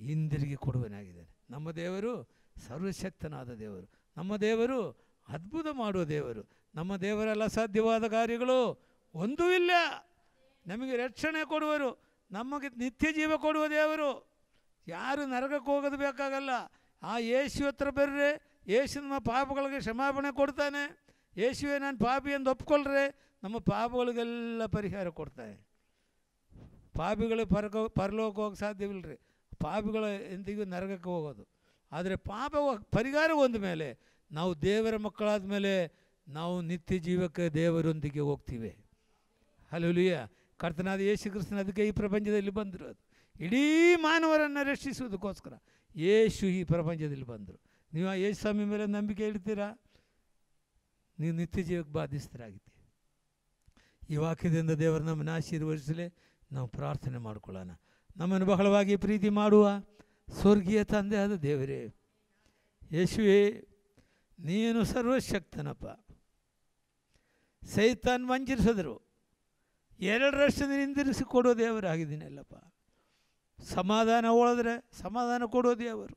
ಹಿಂದಿರುಗಿ ಕೊಡುವನಾಗಿದ್ದಾನೆ ನಮ್ಮ ದೇವರು ಸರ್ವಶಕ್ತನಾದ ದೇವರು ನಮ್ಮ ದೇವರು ಅದ್ಭುತ ಮಾಡುವ ದೇವರು ನಮ್ಮ ದೇವರೆಲ್ಲ ಸಾಧ್ಯವಾದ ಕಾರ್ಯಗಳು ಒಂದೂ ಇಲ್ಲ ನಮಗೆ ರಕ್ಷಣೆ ಕೊಡುವರು ನಮಗೆ ನಿತ್ಯ ಜೀವ ಕೊಡುವ ದೇವರು ಯಾರು ನರಕಕ್ಕೆ ಹೋಗೋದು ಬೇಕಾಗಲ್ಲ ಆ ಯೇಸು ಹತ್ರ ಬರ್ರೆ ಯೇಸು ನಮ್ಮ ಪಾಪಗಳಿಗೆ ಕ್ಷಮಾಪಣೆ ಕೊಡ್ತಾನೆ ಯೇಸುವೆ ನಾನು ಪಾಪಿ ಎಂದು ಒಪ್ಕೊಳ್ರೆ ನಮ್ಮ ಪಾಪಗಳಿಗೆಲ್ಲ ಪರಿಹಾರ ಕೊಡ್ತಾನೆ ಪಾಪಿಗಳು ಪರಕ ಪರಲೋಕ ಹೋಗಕ್ಕೆ ಸಾಧ್ಯವಿಲ್ಲರಿ ಪಾಪಿಗಳ ಎಂದಿಗೂ ನರಕಕ್ಕೆ ಹೋಗೋದು ಆದರೆ ಪಾಪ ಪರಿಹಾರ ಒಂದು ಮೇಲೆ ನಾವು ದೇವರ ಮಕ್ಕಳಾದ ಮೇಲೆ ನಾವು ನಿತ್ಯ ಜೀವಕ್ಕೆ ದೇವರೊಂದಿಗೆ ಹೋಗ್ತೀವಿ ಅಲ್ಲೂಲಿಯ ಕರ್ತನಾದ ಯೇಸು ಕೃಷ್ಣ ಅದಕ್ಕೆ ಈ ಪ್ರಪಂಚದಲ್ಲಿ ಬಂದರು ಅದು ಇಡೀ ಮಾನವರನ್ನು ರಕ್ಷಿಸುವುದಕ್ಕೋಸ್ಕರ ಯೇಸು ಈ ಪ್ರಪಂಚದಲ್ಲಿ ಬಂದರು ನೀವು ಆ ಯೇಸು ಸ್ವಾಮಿ ಮೇಲೆ ನಂಬಿಕೆ ಇಡ್ತೀರಾ ನೀವು ನಿತ್ಯ ಜೀವಕ್ಕೆ ಬಾಧಿಸ್ತರಾಗಿದ್ದೀವಿ ಈ ವಾಕ್ಯದಿಂದ ದೇವರು ನಮ್ಮನ್ನು ಆಶೀರ್ವದಿಸಲೇ ನಾವು ಪ್ರಾರ್ಥನೆ ಮಾಡಿಕೊಳ್ಳೋಣ ನಮ್ಮನ್ನು ಬಹಳವಾಗಿ ಪ್ರೀತಿ ಮಾಡುವ ಸ್ವರ್ಗೀಯ ತಂದೆ ಆದ ದೇವರೇ ಯೇಸುವೇ ನೀನು ಸರ್ವಶಕ್ತನಪ್ಪ ಸೈತಾನ್ ವಂಚಿಸಿದ್ರು ಎರಡು ವರ್ಷದಿಂದ ಹಿಂದಿರಿಸಿ ಕೊಡೋ ಆಗಿದ್ದೀನಲ್ಲಪ್ಪ ಸಮಾಧಾನ ಹೋದರೆ ಸಮಾಧಾನ ಕೊಡೋ ದೇವರು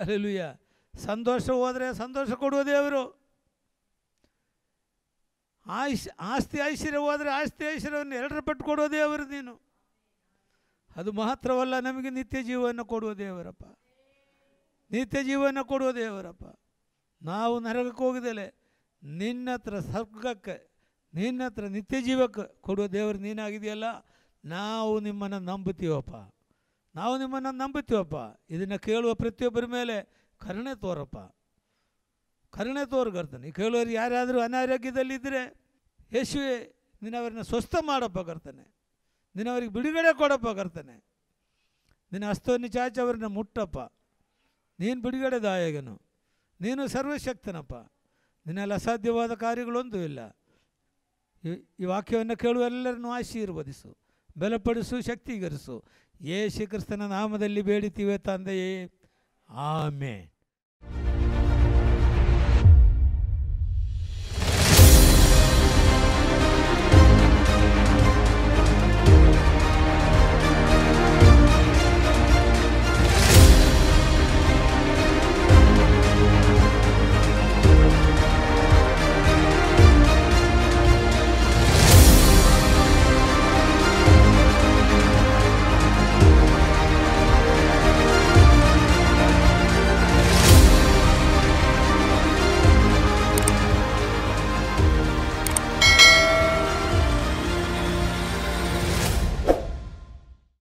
ಅಲ್ಲೂಯ್ಯ ಸಂತೋಷ ಹೋದರೆ ಸಂತೋಷ ಕೊಡುವ ದೇವರು ಆಯ್ಸ್ ಆಸ್ತಿ ಐಶ್ವರ್ಯ ಹೋದರೆ ಆಸ್ತಿ ಐಶ್ವರ್ಯವನ್ನು ಎರಡರ ಪಟ್ಟು ಕೊಡೋ ದೇವರು ನೀನು ಅದು ಮಾತ್ರವಲ್ಲ ನಮಗೆ ನಿತ್ಯ ಜೀವನ ಕೊಡುವ ದೇವರಪ್ಪ ನಿತ್ಯ ಜೀವನ ಕೊಡುವ ದೇವರಪ್ಪ ನಾವು ನರಕಕ್ಕೆ ಹೋಗಿದ್ದಲೇ ನಿನ್ನ ನಿನ್ನತ್ರ ಸ್ವರ್ಗಕ್ಕೆ ನಿನ್ನತ್ರ ನಿತ್ಯ ಜೀವಕ್ಕೆ ಕೊಡುವ ದೇವರು ನೀನಾಗಿದೆಯಲ್ಲ ನಾವು ನಿಮ್ಮನ್ನು ನಂಬುತ್ತೀವಪ್ಪ ನಾವು ನಿಮ್ಮನ್ನು ನಂಬುತ್ತೀವಪ್ಪ ಇದನ್ನು ಕೇಳುವ ಪ್ರತಿಯೊಬ್ಬರ ಮೇಲೆ ಕರುಣೆ ತೋರಪ್ಪ ಕರುಣೆ ತೋರ್ಗರ್ತಾನೆ ಈ ಕೇಳುವವರು ಯಾರಾದರೂ ಅನಾರೋಗ್ಯದಲ್ಲಿದ್ದರೆ ಯಶುವೆ ನಿನ್ನವರನ್ನ ಸ್ವಸ್ಥ ಮಾಡಪ್ಪ ಕರ್ತಾನೆ ನಿನ್ನವರಿಗೆ ಬಿಡುಗಡೆ ಕೊಡಪ್ಪ ಕರ್ತಾನೆ ನಿನ್ನ ಹಸ್ತವನ್ನು ಚಾಚಿ ಅವರನ್ನ ಮುಟ್ಟಪ್ಪ ನೀನು ಬಿಡುಗಡೆ ದಾಯಗನು ನೀನು ಸರ್ವಶಕ್ತನಪ್ಪ ಇದನ್ನೆಲ್ಲ ಅಸಾಧ್ಯವಾದ ಕಾರ್ಯಗಳೊಂದೂ ಇಲ್ಲ ಈ ವಾಕ್ಯವನ್ನು ಕೇಳುವ ಎಲ್ಲರನ್ನು ಆಶೀರ್ವದಿಸು ಬಲಪಡಿಸು ಶಕ್ತೀಕರಿಸು ಯೇ ಶ್ರೀಕೃಷ್ಣನ ನಾಮದಲ್ಲಿ ಬೇಡಿತೀವೇ ತಂದೆಯೇ ಆಮೆ